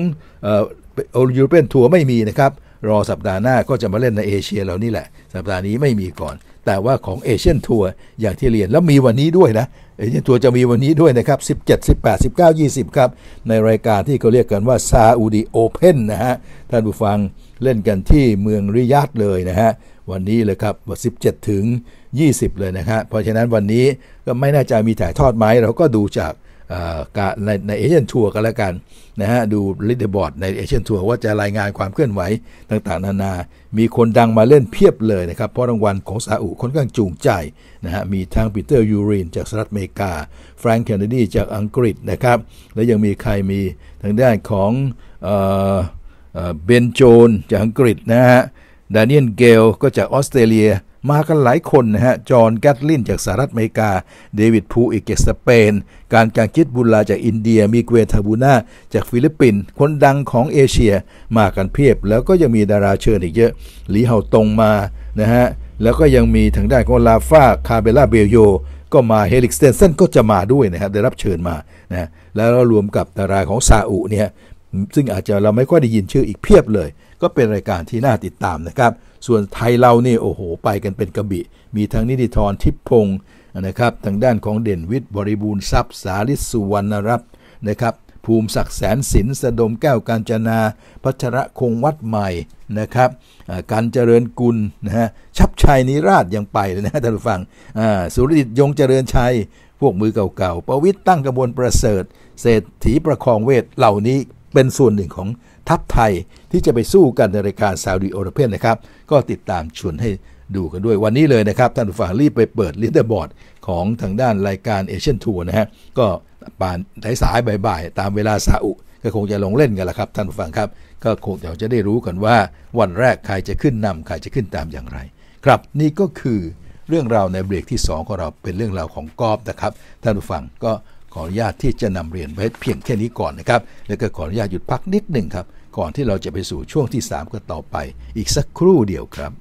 โอยูเปนทัวร์ไม่มีนะครับ รอสัปดาห์หน้าก็จะมาเล่นในเอเชียเรานี่แหละ สัปดาห์นี้ไม่มีก่อน แต่ว่าของเอเชียนทัวร์อย่างที่เรียนแล้วมีวันนี้ด้วยนะเอเชียนทัวร์จะมีวันนี้ด้วยนะครับ17 18 19 20 ครับในรายการที่เขาเรียกกันว่าซาอุดีโอเพนนะฮะท่านผู้ฟังเล่นกันที่เมืองริยาดเลยนะฮะวันนี้เลยครับวัน17 ถึง 20 เลยนะครับ เพราะฉะนั้นวันนี้ก็ไม่น่าจะมีถ่ายทอดไหมเราก็ดูจากการในในเอเชียนทัวร์ก็แล้วกันนะฮะดูลิเดบอร์ดในเอเชียนทัวร์ว่าจะรายงานความเคลื่อนไหวต่างๆ นานา มีคนดังมาเล่นเพียบเลยนะครับ เพราะรางวัลของซาอุค่อนข้างจูงใจนะฮะมีทางปีเตอร์ยูรินจากสหรัฐอเมริกาแฟรงค์เคนเนดีจากอังกฤษนะครับ และยังมีใครมีทางด้านของเบนโจน จากอังกฤษนะฮะดานิเอลเกลก็จากออสเตรเลียมากันหลายคนนะฮะจอห์นแกตลินจากสหรัฐอเมริกา เดวิดพูอีกจากสเปน การการคิดบุลาจากอินเดียมีเกวทาบูนาจากฟิลิปปินส์คนดังของเอเชียมากันเพียบ แล้วก็ยังมีดาราเชิญอีกเยอะ หลีเฮาตงมานะฮะแล้วก็ยังมีทางด้านของลาฟาคาเบล่าเบลโยก็มาเฮลิกสเตนเซนก็จะมาด้วยนะฮะได้รับเชิญมานะแล้วรวมกับดาราของซาอุเนี่ยซึ่งอาจจะเราไม่ค่อยได้ยินชื่ออีกเพียบเลย ก็เป็นรายการที่น่าติดตามนะครับ ส่วนไทยเราเนี่ยโอ้โห ไปกันเป็นกระบิ มีทั้งนิติธรทิพพงศ์นะครับ ทางด้านของเด่นวิทย์บริบูรณ์ทรัพย์สาลิสุวรรณรัตน์นะครับ ภูมิศักดิ์แสนศิลสดมแก้วกาญจนา พัชระคงวัดใหม่นะครับ การเจริญกุลนะฮะชับชัยนิราชยังไปเลยนะท่านผู้ฟังสุริตยงเจริญชัย พวกมือเก่าๆประวิทตั้งกระบวนประเสริฐ เศรษฐีประคองเวทเหล่านี้เป็นส่วนหนึ่งของทัพไทยที่จะไปสู้กันในรายการซาอุดิโอระเบียนะครับก็ติดตามชวนให้ดูกันด้วยวันนี้เลยนะครับ ท่านผู้ฟังรีบไปเปิดลิเดอร์บอร์ด ของทางด้านรายการเอเชียนทัวร์นะฮะก็ปานสายบ่ายๆตามเวลาซาอุ ก็คงจะลงเล่นกันละครับ ท่านผู้ฟังครับ ก็คงเดี๋ยวจะได้รู้กันว่าวันแรกใครจะขึ้นนำใครจะขึ้นตามอย่างไร ครับนี่ก็คือเรื่องราวในเบรกที่2ของเราเป็นเรื่องราวของกอล์ฟนะครับท่านผู้ฟังก็ขออนุญาตที่จะนำเรียนไว้เพียงแค่นี้ก่อนนะครับ แล้วก็ขออนุญาตหยุดพักนิดหนึ่งครับ ก่อนที่เราจะไปสู่ช่วงที่ 3กันต่อไปอีกสักครู่เดียวครับ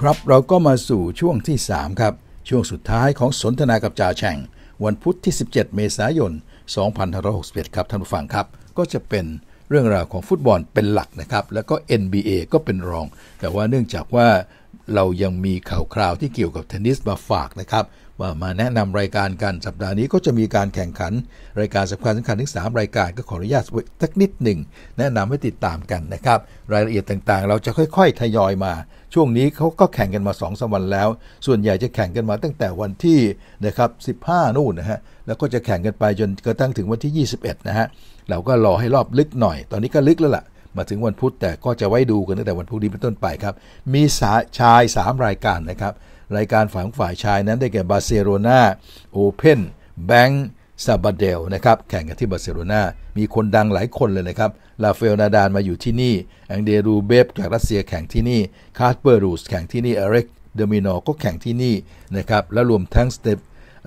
ครับเราก็มาสู่ช่วงที่ 3 ครับ ช่วงสุดท้ายของสนทนากับจ่าแฉ่งวันพุธที่ 17 เมษายน2561ครับท่านผู้ฟังครับ ก็จะเป็นเรื่องราวของฟุตบอลเป็นหลักนะครับ แล้วก็ NBA ก็เป็นรอง แต่ว่าเนื่องจากว่าเรายังมีข่าวคราวที่เกี่ยวกับเทนนิสมาฝากนะครับว่ามาแนะนำรายการกันสัปดาห์นี้ก็จะมีการแข่งขันรายการสำคัญสำคัญทั้งารายการก็ขออนุญาตสักนิดหนึ่งแนะนำให้ติดตามกันนะครับรายละเอียดต่างๆ เราจะค่อยๆทยอยมา ช่วงนี้เขาก็แข่งกันมา2อสวันแล้ว ส่วนใหญ่จะแข่งกันมาตั้งแต่วันที่นะครับ15 นู่นนะฮะแล้วก็จะแข่งกันไปจนกระทั่งถึงวันที่ 21นะฮะเราก็รอให้รอบลึกหน่อย ตอนนี้ก็ลึกแล้วล่ะมาถึงวันพุธแต่ก็จะไว้ดูกันตั้งแต่วันพุธนี้เป็นต้นไปครับ มีสาชาย 3 รายการนะครับ รายการฝ่ายของฝ่ายชายนั้นได้แก่บาร์เซโลนาโอเพนแบงก์ซาบาเดลนะครับแข่งกันที่บาร์เซโลนามีคนดังหลายคนเลยนะครับลาเฟลนาดานมาอยู่ที่นี่ แองเดรูเบฟจากรัสเซียแข่งที่นี่คาร์เบอร์รูสแข่งที่นี่เอริกเดมิโนก็แข่งที่นี่นะครับและรวมทั้ง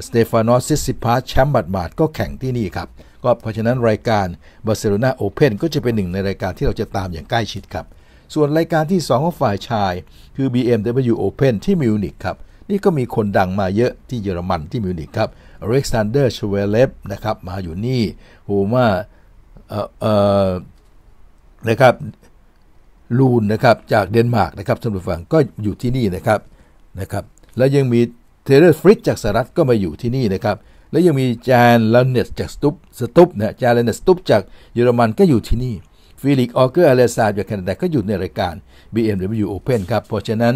สเตฟานอสซิสซิพาแชมป์บัดบาดก็แข่งที่นี่ครับก็เพราะฉะนั้นรายการบาร์เซโลนาโอเพนก็จะเป็นหนึ่งในรายการที่เราจะตามอย่างใกล้ชิดครับ ส่วนรายการที่ 2 ของฝ่ายชาย คือ BMW Open ที่มิวนิกครับ นี่ก็มีคนดังมาเยอะที่เยอรมันที่มิวนิกครับอเล็กซานเดอร์ชเวเลฟนะครับมาอยู่นี่โฮมาเอ่อเออนะครับลูนนะครับจากเดนมาร์กนะครับสำหรับฝั่งก็อยู่ที่นี่นะครับนะครับแล้วยังมีเทเลอร์ฟริตจากสหรัฐก็มาอยู่ที่นี่นะครับและยังมีจานลานเนสจากสตุปสตุปนะจานลานเนสตุปจากเยอรมันก็อยู่ที่นี่ ฟิลิกออเกอร์อาเลซาจากแคนาดา ก็อยู่ในรายการ BMW Open ครับ เพราะฉะนั้น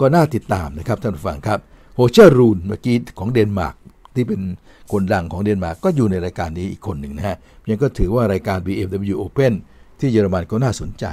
ก็น่าติดตามนะครับท่านผู้ฟังครับ โฮเชอรูนเมื่อกี้ของเดนมาร์กที่เป็นคนดังของเดนมาร์กก็อยู่ในรายการนี้อีกคนหนึ่งนะฮะยังก็ถือว่ารายการ BMW Open ที่เยอรมันก็น่าสนใจ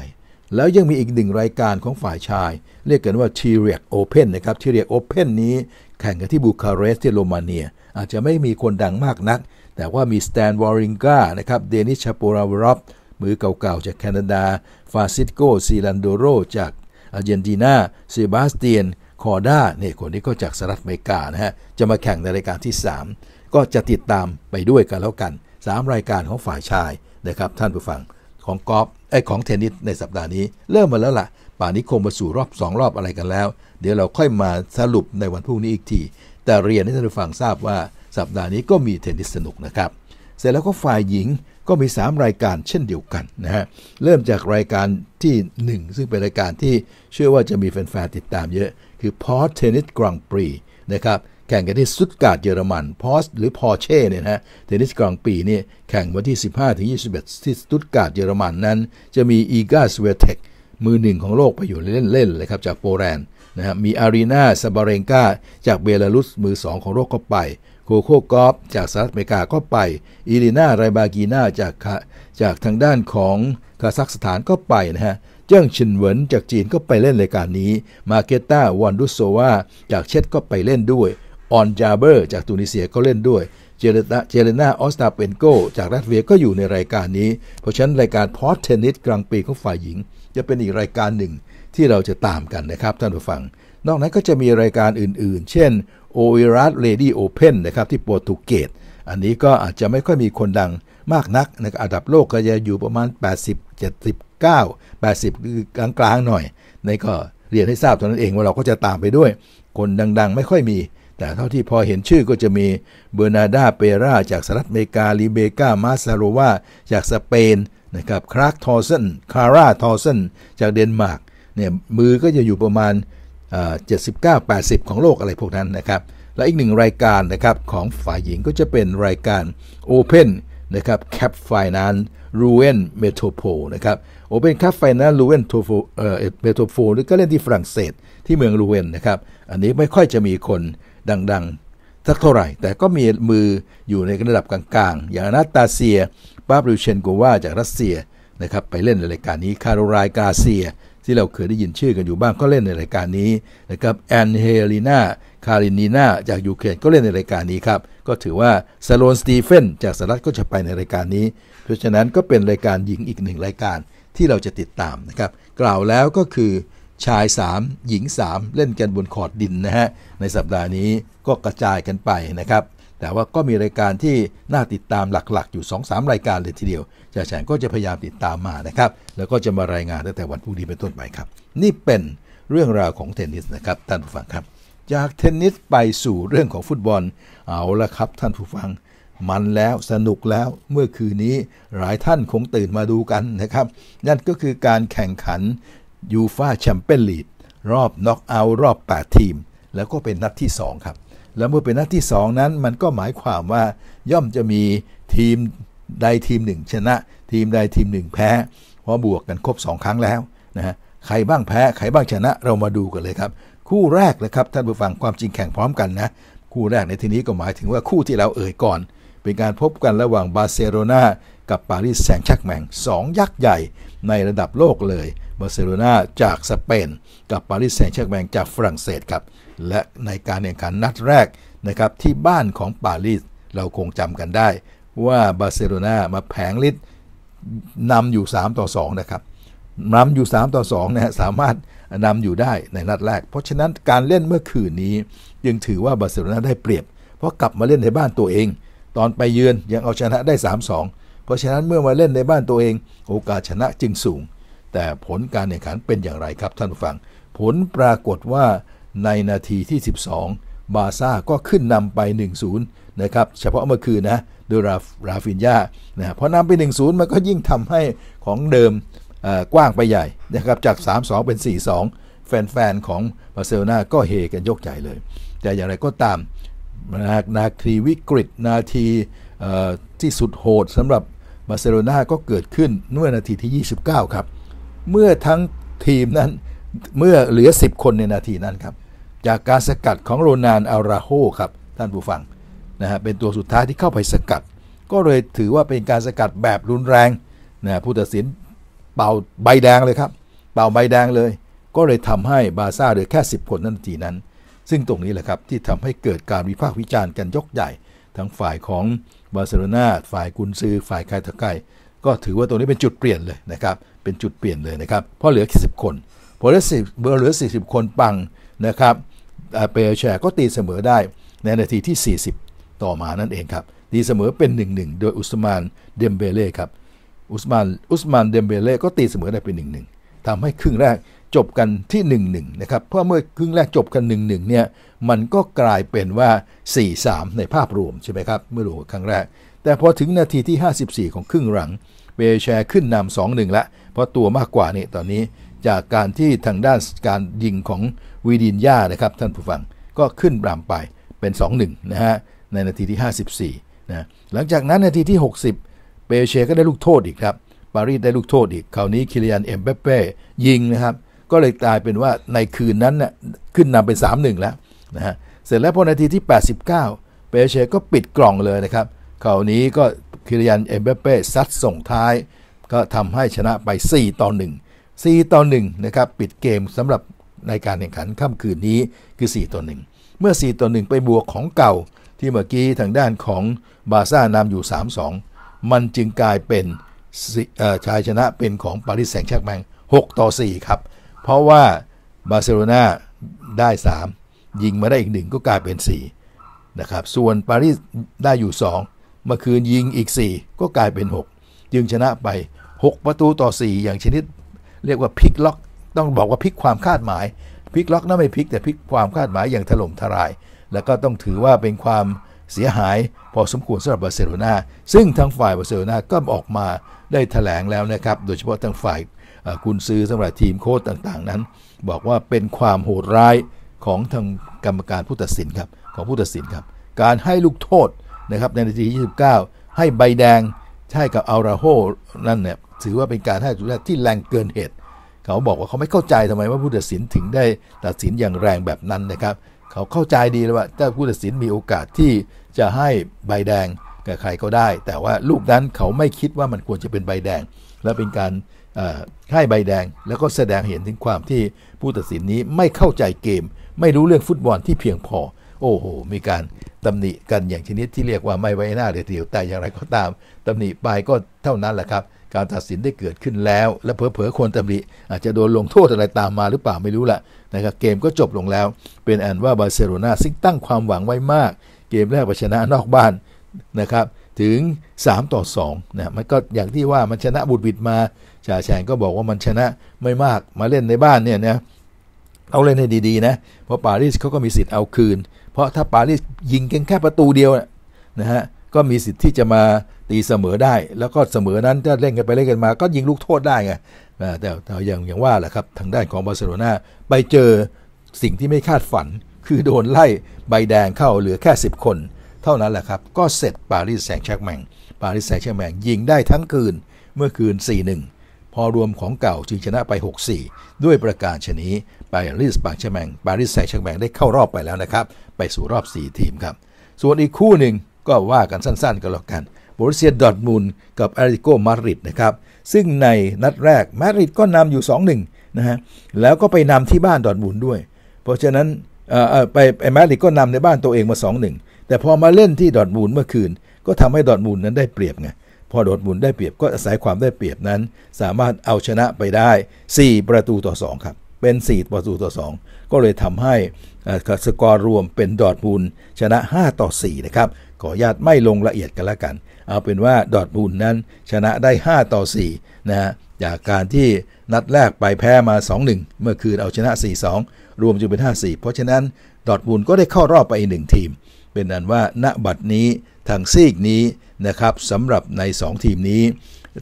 แล้วยังมีอีกหนึ่งรายการของฝ่ายชาย เรียกกันว่า t ียก Open นะครับเี t r e ก Open นี้แข่งกันที่บูคาเรสต์ที่โรมาเนียอาจจะไม่มีคนดังมากนัก แต่ว่ามีสแตนวอริงกานะครับ เดนิชชาปูราวรอฟมือเก่าๆ จากแคนาดา ฟาซิโกซีลันโดโรจากอาร์เจนตินาเซบาสเตียนคอด้าเนี่ยคนนี้ก็จากสหรัฐอเมริกานะฮะ จะมาแข่งในรายการที่ 3 ก็จะติดตามไปด้วยกันแล้วกัน 3 รายการของฝ่ายชายนะครับ ท่านผู้ฟังของกอล์ฟไอของเทนนิสในสัปดาห์นี้เริ่มมาแล้วล่ะ ป่านนี้คงมาสู่รอบ2รอบอะไรกันแล้ว เดี๋ยวเราค่อยมาสรุปในวันพรุ่งนี้อีกทีแต่เรียนให้ท่านผู้ฟังทราบว่าสัปดาห์นี้ก็มีเทนนิสสนุกนะครับเสร็จแล้วก็ฝ่ายหญิงก็มี 3 รายการเช่นเดียวกันนะฮะเริ่มจากรายการที่ 1 ซึ่งเป็นรายการที่เชื่อว่าจะมีแฟนๆติดตามเยอะ คือพอเทนนิสกรังปรีนะครับแข่งกันที่สุดการ์ดเยอรมันพอสหรือพอเช่เนี่ยนะเทนนิสกลางปีนี่แข่งวันที่ 15 ถึง 21 ที่สุดการ์ดเยอรมันนั้น จะมีอีกาสเวเทคมือหนึ่งของโลกไปอยู่เล่นๆเลยครับจากโปแลนด์นะฮะมีอารีนาซาบาเรงกาจากเบลารุสมือสองของโลกก็ไปโคโคกอฟจากสหรัฐอเมริกาก็ไปอีลีนาไรบากีนาจากจากทางด้านของคาซัคสถานก็ไปนะฮะเจิ้งชินเหวินจากจีนก็ไปเล่นรายการนี้มาเกต้าวอนดุโซวาจากเชตก็ไปเล่นด้วยออนจาเบอร์จากตุนิเซียก็เล่นด้วยเจเลนาเจเลนาออสตาเปนโกจากรัสเวียก็อยู่ในรายการนี้ เพราะฉะนั้นรายการพอรเทนนิสกลางปีของฝ่ายหญิง จะเป็นอีกรายการหนึ่งที่เราจะตามกันนะครับท่านผู้ฟัง นอกนั้นก็จะมีรายการอื่น ๆ เช่นโอเอรัสเ l ดี้โอเพนนะครับที่โปรตุเกส อันนี้ก็อาจจะไม่ค่อยมีคนดังมากนักนะครับอันดับโลกก็จะอยู่ประมาณ 80 79 80กืากลางๆหน่อยในก็เรียนให้ทราบเท่านั้นเอง ว่าเราก็จะตามไปด้วย คนดังๆไม่ค่อยมี แต่เท่าที่พอเห็นชื่อก็จะมีเบอร์นาดาเปรา จากสหรัฐอเมริกาลิเบกามาซาโรวาจากสเปนนะครับคลาร์กทอร์เซนคาร่าทอร์เซนจากเดนมาร์กเนี่ยมือก็จะอยู่ประมาณเจ็ดสิบเก้าแปดสิบของโลกอะไรพวกนั้นนะครับ และอีกหนึ่งรายการนะครับของฝ่ายหญิงก็จะเป็นรายการ Open นะครับ Cap Finance r อ u e n m e t r o p o l นะครับ Open Cap Finance Rouen m e t r o p o l หรือก็เล่นที่ฝรั่งเศสที่เมืองรูเวนนะครับอันนี้ไม่ค่อยจะมีคนดังๆสักเท่าไหร่แต่ก็มีมืออยู่ในระดับกลางๆ อย่างอนาตาเซียปาบริเชนโกวาจากรัสเซียนะครับไปเล่นในรายการนี้คารรรายกาเซียที่เราเคยได้ยินชื่อกันอยู่บ้างก็เล่นในรายการนี้นะครับแอนเฮลีนาคารินีนาจากยูเครนก็เล่นในรายการนี้ครับ ก็ถือว่าซาโลนสตีเฟนจากสหรัฐก็จะไปในรายการนี้ เพราะฉะนั้นก็เป็นรายการหญิงอีกหนึ่งรายการที่เราจะติดตามนะครับ กล่าวแล้วก็คือชาย 3 หญิง 3 เล่นกันบนขอดดินนะฮะ ในสัปดาห์นี้ก็กระจายกันไปนะครับ แต่ว่าก็มีรายการที่น่าติดตามหลักๆอยู่ 2-3 รายการเลยทีเดียวจ่าแสงก็จะพยายามติดตามมานะครับ แล้วก็จะมารายงานตั้งแต่วันพรุ่งนี้เป็นต้นไปครับ นี่เป็นเรื่องราวของเทนนิสนะครับท่านผู้ฟังครับ จากเทนนิสไปสู่เรื่องของฟุตบอล เอาละครับท่านผู้ฟัง มันแล้วสนุกแล้วเมื่อคืนนี้หลายท่านคงตื่นมาดูกันนะครับ นั่นก็คือการแข่งขันยูฟาแชมเปี้ยนลีกรอบน็อกเอาท์รอบ 8 ทีม แล้วก็เป็นนัดที่2ครับ แล้วเมื่อเป็นนัดที่ 2 นั้นมันก็หมายความว่าย่อมจะมีทีมใดทีมหนึ่งชนะ ทีมใดทีมหนึ่งแพ้เพราะบวกกันครบ2 ครั้งแล้วนะฮะใครบ้างแพ้ ใครบ้างชนะ เรามาดูกันเลยครับ คู่แรกนะครับท่านผู้ฟังความจริงแข่งพร้อมกันนะ คู่แรกในที่นี้ก็หมายถึงว่าคู่ที่เราเอ่ยก่อน เป็นการพบกันระหว่างบาร์เซโลนากับปารีสแซงต์แชกแมงสองยักษ์ใหญ่ในระดับโลกเลยบาร์เซโลนาจากสเปนกับปารีสแซงต์แชร์แมงจากฝรั่งเศสครับและในการแข่งขันนัดแรกนะครับที่บ้านของปารีสเราคงจำกันได้ว่าบาร์เซโลนามาแผงลิดนำอยู่3 ต่อ 2 นะครับนำอยู่ 3 ต่อ 2 นะสามารถนำอยู่ได้ในนัดแรก เพราะฉะนั้นการเล่นเมื่อคืนนี้ยังถือว่าบาร์เซโลนาได้เปรียบเพราะกลับมาเล่นในบ้านตัวเอง ตอนไปเยือนยังเอาชนะได้3-2เพราะฉะนั้นเมื่อมาเล่นในบ้านตัวเอง โอกาสชนะจึงสูง แต่ผลการแข่งขันเป็นอย่างไรครับท่านผู้ฟังผลปรากฏว่าในนาทีที่ 12 บาซ่าก็ขึ้นนำไป 1-0นะครับเฉพาะเมื่อคืนนะโดยราราฟินยานะพอนำไป1-0มันก็ยิ่งทำให้ของเดิมกว้างไปใหญ่นะครับจาก 3-2 เป็น 4-2 แฟนๆของบาร์เซโลนาก็เฮกันยกใหญ่เลย แต่อย่างไรก็ตามนานาทีวิกฤตนาทีที่สุดโหดสำหรับบาร์เซโลนาก็เกิดขึ้นเมื่อนาทีที่ 29 ครับ เมื่อทั้งทีมนั้นเมื่อเหลือ 10 คนในนาทีนั้นครับจากการสกัดของโรนานอาราโฮครับท่านผู้ฟังนะฮะเป็นตัวสุดท้ายที่เข้าไปสกัด ก็เลยถือว่าเป็นการสกัดแบบรุนแรงนะผู้ตัดสินเป่าใบแดงเลยครับ เป่าใบแดงเลย ก็เลยทำให้บาซ่าเหลือแค่ 10 คนนั้นทีนั้น ซึ่งตรงนี้แหละครับที่ทำให้เกิดการวิพากษ์วิจารณ์กันยกใหญ่ ทั้งฝ่ายของบาร์เซโลนาฝ่ายกุนซือฝ่ายใครตะไครก็ถือว่าตรงนี้เป็นจุดเปลี่ยนเลยนะครับ เป็นจุดเปลี่ยนเลยนะครับ เพราะเหลือ10คนพอเหลือสิบเหลือ40 คนปังนะครับ เปเชร์ก็ตีเสมอได้ในนาทีที่ 40ต่อมานั่นเองครับตีเสมอเป็น 1 1 โดยอุสมานเดมเบเล่ครับอุสมาน อุสมานเดมเบเล่ก็ตีเสมอได้เป็น 1 1ทำให้ครึ่งแรกจบกันที่ 1 1 นะครับ เพราะเมื่อครึ่งแรกจบกัน 1 1เนี่ยมันก็กลายเป็นว่า 4 3 ในภาพรวมใช่ไหมครับ เมื่อดูครั้งแรก แต่พอถึงนาทีที่ 54 ของครึ่งหลังเบแชร์ขึ้นนำสองหนึ่งละ เพราะตัวมากกว่านี่ตอนนี้จากการที่ทางด้านการยิงของวีดินยานะครับ ท่านผู้ฟังก็ขึ้นบรามไปเป็น 2-1 นะฮะในนาทีที่ 54 นะ หลังจากนั้นนาทีที่ 60 เปเชก็ได้ลูกโทษอีกครับปารีสได้ลูกโทษอีกคราวนี้คิริยันเอ็มเปเป้ยิงนะครับ ก็เลยกลายเป็นว่าในคืนนั้นน่ะขึ้นนำเป็น3-1 แล้วนะฮะ เสร็จแล้ว พอนาทีที่ 89 เปเชก็ปิดกล่องเลยนะครับคราวนี้ก็คิริยันเอ็มเปเป้ซัดส่งท้าย ก็ทำให้ชนะไป 4ต่อ1 4ต่อ1นะครับปิดเกมสำหรับในการแข่งขันค่ำคืนนี้คือ4ต่อ1เมื่อ4ต่อ1ไปบวกของเก่าที่เมื่อกี้ทางด้านของบาซ่านำอยู่ 3-2 มันจึงกลายเป็นชายชนะเป็นของ ปารีสแซงต์แชร์แมง6 ต่อ4ครับ เพราะว่าบาร์เซโลนาได้ 3 ยิงมาได้อีก 1 ก็กลายเป็น4นะครับส่วนปารีสได้อยู่ 2 เมื่อคืนยิงอีก 4 ก็กลายเป็น 6 จึงชนะไป 6 ประตูต่อ 4 อย่างชนิด เรียกว่าพลิกล็อกต้องบอกว่าพลิกความคาดหมายพลิกล็อกนั่นไม่พลิกแต่พลิกความคาดหมายอย่างถล่มทลายแล้วก็ต้องถือว่าเป็นความเสียหายพอสมควรสำหรับบาร์เซโลนาซึ่งทางฝ่ายบาร์เซโลนาก็ออกมาได้ถแถลงแล้วนะครับโดยเฉพาะทางฝ่ายคุณซื้อสำหรับทีมโค้ชต่างๆ นั้น บอกว่าเป็นความโหดร้ายของทางกรรมการผู้ตัดสินครับของผู้ตัดสินครับ การให้ลูกโทษนะครับในนาทีที่29 ให้ใบแดงใช่กับอาราโฮนั่นเนี่ยถือว่าเป็นการให้ลุดโทษที่แรงเกินเหตุ เขาบอกว่าเขาไม่เข้าใจทำไมว่าผู้ตัดสินถึงได้ตัดสินอย่างแรงแบบนั้นนะครับเขาเข้าใจดีเลยว่าเจ้าผู้ตัดสินมีโอกาสที่จะให้ใบแดงแก่ใครก็ได้ แต่ว่าลูกนั้นเขาไม่คิดว่ามันควรจะเป็นใบแดง และเป็นการให้ใบแดง แล้วก็แสดงเห็นถึงความที่ผู้ตัดสินนี้ไม่เข้าใจเกม ไม่รู้เรื่องฟุตบอลที่เพียงพอ โอ้โหมีการตำหนิกันอย่างชนิดที่เรียกว่าไม่ไว้หน้าเลยทีเดียวแต่อย่างไรก็ตาม ตำหนิไปก็เท่านั้นแหละครับการตัดสินได้เกิดขึ้นแล้ว และเผลอๆ คนตำหนิอาจจะโดนลงโทษอะไรตามมาหรือเปล่าไม่รู้แหละนะครับเกมก็จบลงแล้ว เป็นอันว่าบาร์เซโลนาซึ่งตั้งความหวังไว้มาก เกมแรกชนะนอกบ้านนะครับ ถึง 3 ต่อ2นะมันก็อย่างที่ว่ามันชนะบุรบิดมา ชาแชงก็บอกว่ามันชนะไม่มากมาเล่นในบ้านเนี่ยนะเอาเล่นให้ดีๆนะเพราะปารีสเขาก็มีสิทธิ์เอาคืน เพราะถ้าปารีสยิงกันแค่ประตูเดียวนะฮะก็มีสิทธิ์ที่จะมาตีเสมอได้แล้วก็เสมอนั้นถ้าเล่นกันไปเล่นกันมา ก็ยิงลูกโทษได้ไงแต่แต่อย่างอย่างว่าแหละครับ ทางด้านของบาร์เซโลนาไปเจอสิ่งที่ไม่คาดฝัน คือโดนไล่ใบแดงเข้าเหลือแค่ 10 คน เท่านั้นแหละครับ ก็เสร็จปารีสแซงต์แชร์แมงปารีสแซงต์แชร์แมงยิงได้ทั้งคืนเมื่อคืน 4-1 พอรวมของเก่าจึงชนะไป 6-4 ด้วยประการชนี้ปารีสปางแชแมงปารีสแซงแชกแมงได้เข้ารอบไปแล้วนะครับไปสู่รอบ 4 ทีมครับ ส่วนอีกคู่หนึ่งก็ว่ากันสั้น ๆก็แล้วกันบรูเซียดอร์ทมูลกับอาริโกมาริดนะครับซึ่งในนัดแรกมาริดก็นำอยู่2-1นะฮะแล้วก็ไปนำที่บ้านดอร์ทมูลด้วยเพราะฉะนั้นไปมาริดก็นำในบ้านตัวเองมา 2-1 แต่พอมาเล่นที่ดอร์ทมูลเมื่อคืนก็ทำให้ดอร์ทมูลนั้นได้เปรียบไงพอดอร์ทมูลได้เปรียบก็อาศัยความได้เปรียบนั้น สามารถเอาชนะไปได้ 4 ประตูต่อ2ครับเป็น 4 ประตูต่อ 2 ก็เลยทำให้สกอร์รวมเป็นดอร์ทมูลชนะ5ต่อ4นะครับขออนุญาตไม่ลงละเอียดกันละกันเอาเป็นว่าดอทมูลนั้นชนะได้ 5 ต่อ4นะฮะ จากการที่นัดแรกไปแพ้มา 2-1 เมื่อคืนเอาชนะ4-2 รวมจึงเป็น 5-4 เพราะฉะนั้น ดอทมูลก็ได้เข้ารอบไปอีกหนึ่งทีม เป็นอันว่าณบัดนี้ ทางซีกนี้นะครับสำหรับใน 2 ทีมนี้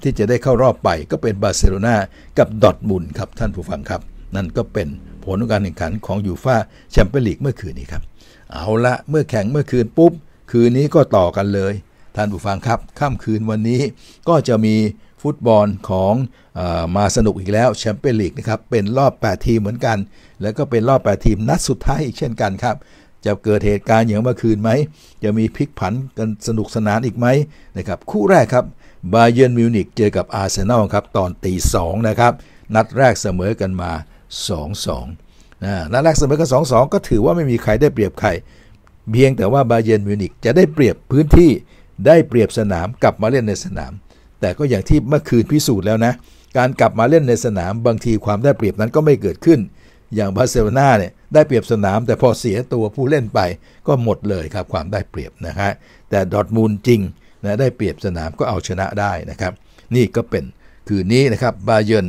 ที่จะได้เข้ารอบไปก็เป็นบาร์เซโลนากับดอทมูลครับท่านผู้ฟังครับ นั่นก็เป็นผลของการแข่งขันของยูฟ่าแชมเปี้ยนลีกเมื่อคืนนี้ครับเอาละเมื่อแข่งเมื่อคืนปุ๊บ คืนนี้ก็ต่อกันเลยท่านผู้ฟังครับ ค่ำคืนวันนี้ก็จะมีฟุตบอลของอมาสนุกอีกแล้วแชมเปี้ยนลีกนะครับ เป็นรอบ 8 ทีมเหมือนกัน แล้วก็เป็นรอบ 8 ทีมนัดสุดท้ายอีกเช่นกันครับ จะเกิดเหตุการณ์อย่างเมื่อคืนไหม จะมีพลิกผันกันสนุกสนานอีกไหมนะครับคู่แรกครับบาเยนมิวนิกเจอกับอาร์เซนอลครับตอนตีสองนะครับ นัดแรกเสมอกันมา 2-2นะนัดแรกเสมอกัน2-2ก็ถือว่าไม่มีใครได้เปรียบใครเพียงแต่ว่าบาเยนมิวนิกจะได้เปรียบพื้นที่ได้เปรียบสนามกลับมาเล่นในสนาม แต่ก็อย่างที่เมื่อคืนพิสูจน์แล้วนะการกลับมาเล่นในสนาม บางทีความได้เปรียบนั้นก็ไม่เกิดขึ้น อย่างบาร์เซโลนาเนี่ยได้เปรียบสนาม แต่พอเสียตัวผู้เล่นไปก็หมดเลยครับความได้เปรียบนะฮะแต่ดอทมูลจริงนะได้เปรียบสนามก็เอาชนะได้นะครับนี่ก็เป็น คืนนี้นะครับบาเยน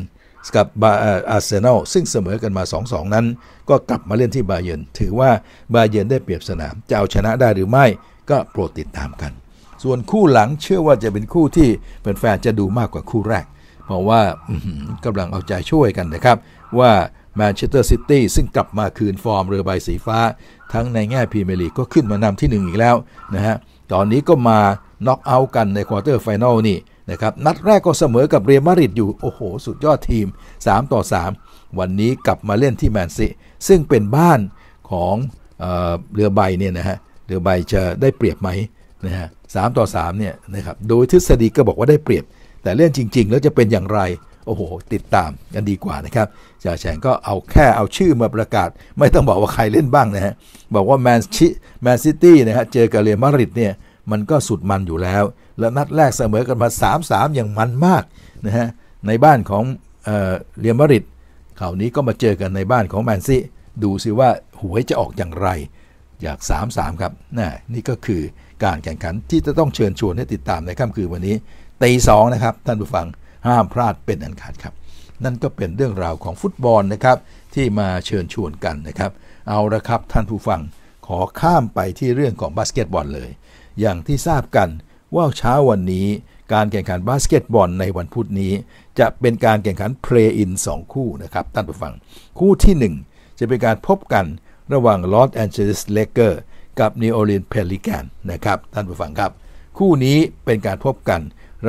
กับบาอาร์เซนอลซึ่งเสมอกันมา2-2นั้น ก็กลับมาเล่นที่บาเยนถือว่าบาเยนได้เปรียบสนาม จะเอาชนะได้หรือไม่ก็โปรดติดตามกันส่วนคู่หลังเชื่อว่าจะเป็นคู่ที่แฟนๆจะดูมากกว่าคู่แรก เพราะว่ากำลังเอาใจช่วยกันนะครับ ว่าแมนเชสเตอร์ซิตี้ซึ่งกลับมาคืนฟอร์ม เรือใบสีฟ้าทั้งในแง่พรีเมียร์ลีกก็ขึ้นมานำที่1อีกแล้วนะฮะตอนนี้ก็มาน็อกเอาท์กันในควอเตอร์ไฟแนลนี่นะครับนัดแรกก็เสมอกับเรียมาริดอยู่โอ้โหสุดยอดทีม 3 ต่อ 3 วันนี้กลับมาเล่นที่แมนซีซึ่งเป็นบ้านของเรือใบเนี่ยนะฮะเรือใบจะได้เปรียบไหมนะฮะสามต่อสามเนี่ยนะครับ โดยทฤษฎีก็บอกว่าได้เปรียบ แต่เล่นงจริง ๆ แล้วจะเป็นอย่างไร โอ้โห ติดตามกันดีกว่านะครับจ่าแฉงก็เอาแค่เอาชื่อมาประกาศ ไม่ต้องบอกว่าใครเล่นบ้างนะฮะ บอกว่า แมนชิแมนซิตี้นะฮะเจอกับเรียมาริดเนี่ย มันก็สุดมันอยู่แล้ว และนัดแรกเสมอกันมา 3 3 อย่างมันมากนะฮะ ในบ้านของเเรียมาริดคราวนี้ก็มาเจอกันในบ้านของแมนซีดูสิว่าหวยจะออกอย่างไร จาก 3 3 ครับนนี่ก็คือการแข่งขันที่จะต้องเชิญชวนให้ติดตามในค่ำคืนวันนี้ตีสองนะครับท่านผู้ฟังห้ามพลาดเป็นอันขาดครับ นั่นก็เป็นเรื่องราวของฟุตบอลนะครับที่มาเชิญชวนกันนะครับเอาละครับท่านผู้ฟังขอข้ามไปที่เรื่องของบาสเกตบอลเลย อย่างที่ทราบกันว่าเช้าวันนี้การแข่งขันบาสเกตบอลในวันพุธนี้ จะเป็นการแข่งขันเพลย์อินสองคู่นะครับท่านผู้ฟังคู่ที่ 1 จะเป็นการพบกันระหว่างลอสแอนเจลิสเลเกอร์กับนิโอลีนเพลิแกนนะครับท่านผู้ฟังครับ คู่นี้เป็นการพบกัน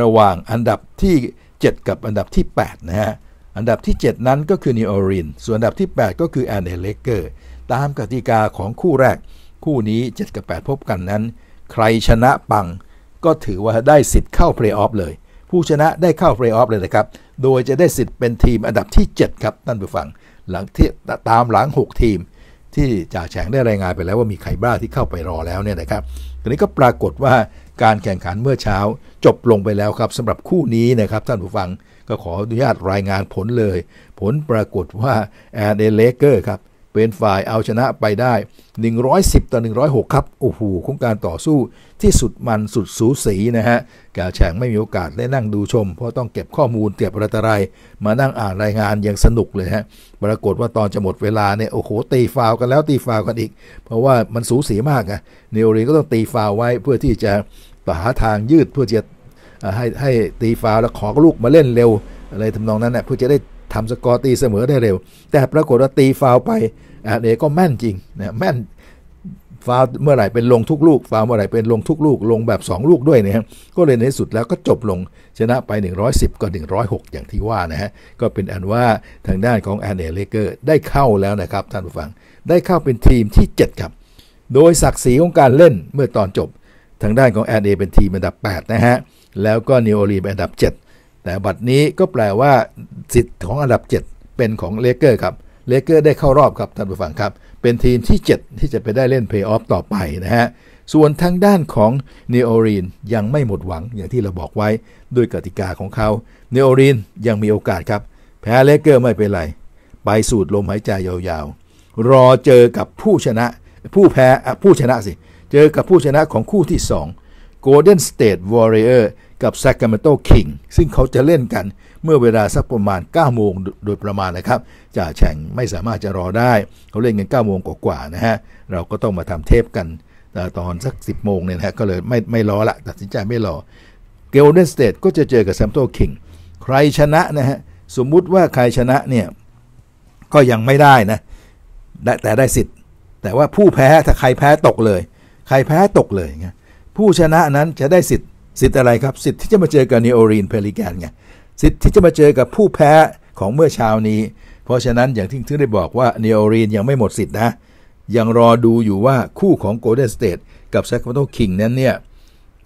ระหว่างอันดับที่ 7 กับอันดับที่8นะฮะอันดับที่ 7 นั้นก็คือนิโอรีนส่วนอันดับที่ 8 ก็คือแอนเดเลเกอร์ตามกติกาของคู่แรก คู่นี้ 7 กับ 8 พบกันนั้น ใครชนะปัง ก็ถือว่าได้สิทธิ์เข้าเพลย์ออฟเลย ผู้ชนะได้เข้าเพลย์ออฟ เลยนะครับโดยจะได้สิทธิ์เป็นทีมอันดับที่ 7 ครับท่านผู้ฟังหลังที่ตามหลัง 6 ทีมที่จ่าแฉงได้รายงานไปแล้วว่ามีไคบ้าที่เข้าไปรอแล้วเนี่ยนะครับ ทีนี้ก็ปรากฏว่าการแข่งขันเมื่อเช้าจบลงไปแล้วครับสำหรับคู่นี้นะครับท่านผู้ฟังก็ขออนุญาตรายงานผลเลย ผลปรากฏว่าแอนเดเลเกอร์ครับเป็นฝ่ายเอาชนะไปได้ 110 ต่อ106ครับ โอ้โหคงการต่อสู้ที่สุดมันสุดสูสีนะฮะกาแฉงไม่มีโอกาสได้นั่งดูชมเพราะต้องเก็บข้อมูลเก็บระตรายมานั่งอ่านรายงานอย่างสนุกเลยฮะ ปรากฏว่าตอนจะหมดเวลาเนี่ย โอ้โห ตีฟาวกันแล้วตีฟาวกันอีก เพราะว่ามันสูสีมากอะเนโอรีก็ต้องตีฟาวไว้เพื่อที่จะหาทางยืดเพื่อจะให้ให้ตีฟาวแล้วขอลูกมาเล่นเร็ว อะไรทำนองนั้นเนะเพื่อจะได้ทำสกอร์ตีเสมอได้เร็ว แต่ปรากฏว่าตีฟาวไปอันนี้ก็แม่นจริงนะแม่นฟาวเมื่อไหร่เป็นลงทุกลูก ฟาวเมื่อไหร่เป็นลงทุกลูก ลงแบบ 2 ลูกด้วยนะครับก็เลยในสุดแล้วก็จบลง ชนะไป 110กับ106 อย่างที่ว่านะฮะก็เป็นอันว่า ทางด้านของแอนเอเลเกอร์ได้เข้าแล้วนะครับท่านผู้ฟังได้เข้าเป็นทีมที่ 7 ครับ โดยศักดิ์ศรีของการเล่นเมื่อตอนจบทางด้านของแอนเอเป็นทีมอันดับ8นะฮะแล้วก็นิโอลีเป็นอันดับ7แต่บัดนี้ก็แปลว่าสิทธิ์ของอันดับ 7 เป็นของเลเกอร์ครับ เลเกอร์ได้เข้ารอบครับท่านผู้ฟังครับ เป็นทีมที่ 7 ที่จะไปได้เล่นเพย์ออฟต่อไปนะฮะ ส่วนทางด้านของเนโอรีนยังไม่หมดหวังอย่างที่เราบอกไว้ด้วยกติกาของเขาเนโอรีนยังมีโอกาสครับแพ้เลเกอร์ไม่เป็นไร ไปสูดลมหายใจยาวๆ รอเจอกับผู้ชนะ ผู้แพ้ผู้ชนะสิเจอกับผู้ชนะของคู่ที่ 2 Golden State Warrior กับ Sacramento King ซึ่งเขาจะเล่นกัน เมื่อเวลาสักประมาณ 9 โมงโดยประมาณนะครับจ่าแฉ่งไม่สามารถจะรอได้ เขาเล่นกัน9โมงกว่าๆนะฮะเราก็ต้องมาทำเทปกันตอนสัก 10 โมงเนี่ยนะฮะก็เลยไม่ไม่รอละตัดสินใจไม่รอเกลเดนสเตทก็จะเจอกับแซมโตคิงใครชนะนะฮะสมมุติว่าใครชนะเนี่ยก็ยังไม่ได้นะแต่ได้สิทธิ์ แต่ว่าผู้แพ้ถ้าใครแพ้ตกเลย ใครแพ้ตกเลยงผู้ชนะนั้นจะได้สิทธิ์สิทธิ์อะไรครับสิทธิ์ที่จะมาเจอกับนโอรีนเพลิแกนไงสิทธิ์ที่จะมาเจอกับผู้แพ้ของเมื่อเช้านี้ เพราะฉะนั้นอย่างที่ทึงได้บอกว่านโอรีนยังไม่หมดสิทธิ์นะยังรอดูอยู่ว่าคู่ของโกลเด้นสเตทกับแซคโาโตคิงนั้นเนี่ย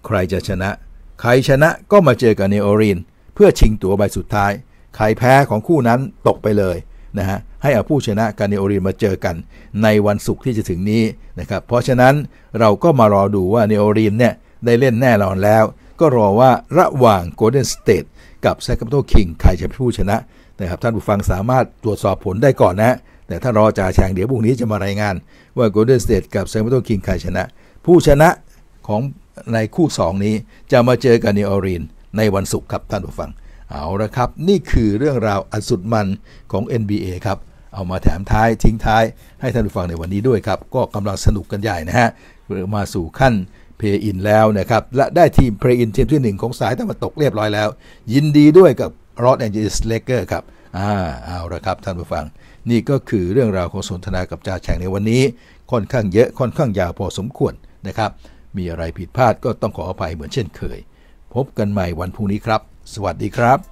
ใครจะชนะใครชนะก็มาเจอกับนโอรีน เพื่อชิงตั๋วใบสุดท้ายใครแพ้ของคู่นั้นตกไปเลยนะฮะให้เอาผู้ชนะกันเนโอรีนมาเจอกันในวันศุกร์ที่จะถึงนี้นะครับเพราะฉะนั้นเราก็มารอดูว่าเนโอรีนเนี่ยได้เล่นแน่นอนแล้วก็รอว่าระหว่าง Golden State กับ Sacramento King ใครจะเป็นผู้ชนะนะครับท่านผู้ฟังสามารถตรวจสอบผลได้ก่อนนะแต่ถ้ารอจ่าแชงเดี๋ยวพรุ่งนี้จะมารายงานว่า Golden State กับ Sacramento King ใครชนะ ผู้ชนะของในคู่ 2 นี้จะมาเจอกันในออรินในวันศุกร์ครับท่านผู้ฟัง เอาละครับ นี่คือเรื่องราวอันสุดมันของ NBA ครับ เอามาแถมท้ายทิ้งท้ายให้ท่านผู้ฟังในวันนี้ด้วยครับก็กำลังสนุกกันใหญ่นะฮะมาสู่ขั้นเพย์อินแล้วนะครับและได้ทีมเพย์อินทีมที่หนึ่งของสายตะวันตกเรียบร้อยแล้ว ยินดีด้วยกับรอด แอนเจลิสเลเกอร์ครับอ่าเอาละครับ ท่านผู้ฟัง นี่ก็คือเรื่องราวของ สนทนากับจ่าแฉ่งในวันนี้ ค่อนข้างเยอะค่อนข้างยาว พอสมควรนะครับ มีอะไรผิดพลาดก็ต้องขออภัยเหมือนเช่นเคย พบกันใหม่วันพรุ่งนี้ครับ สวัสดีครับ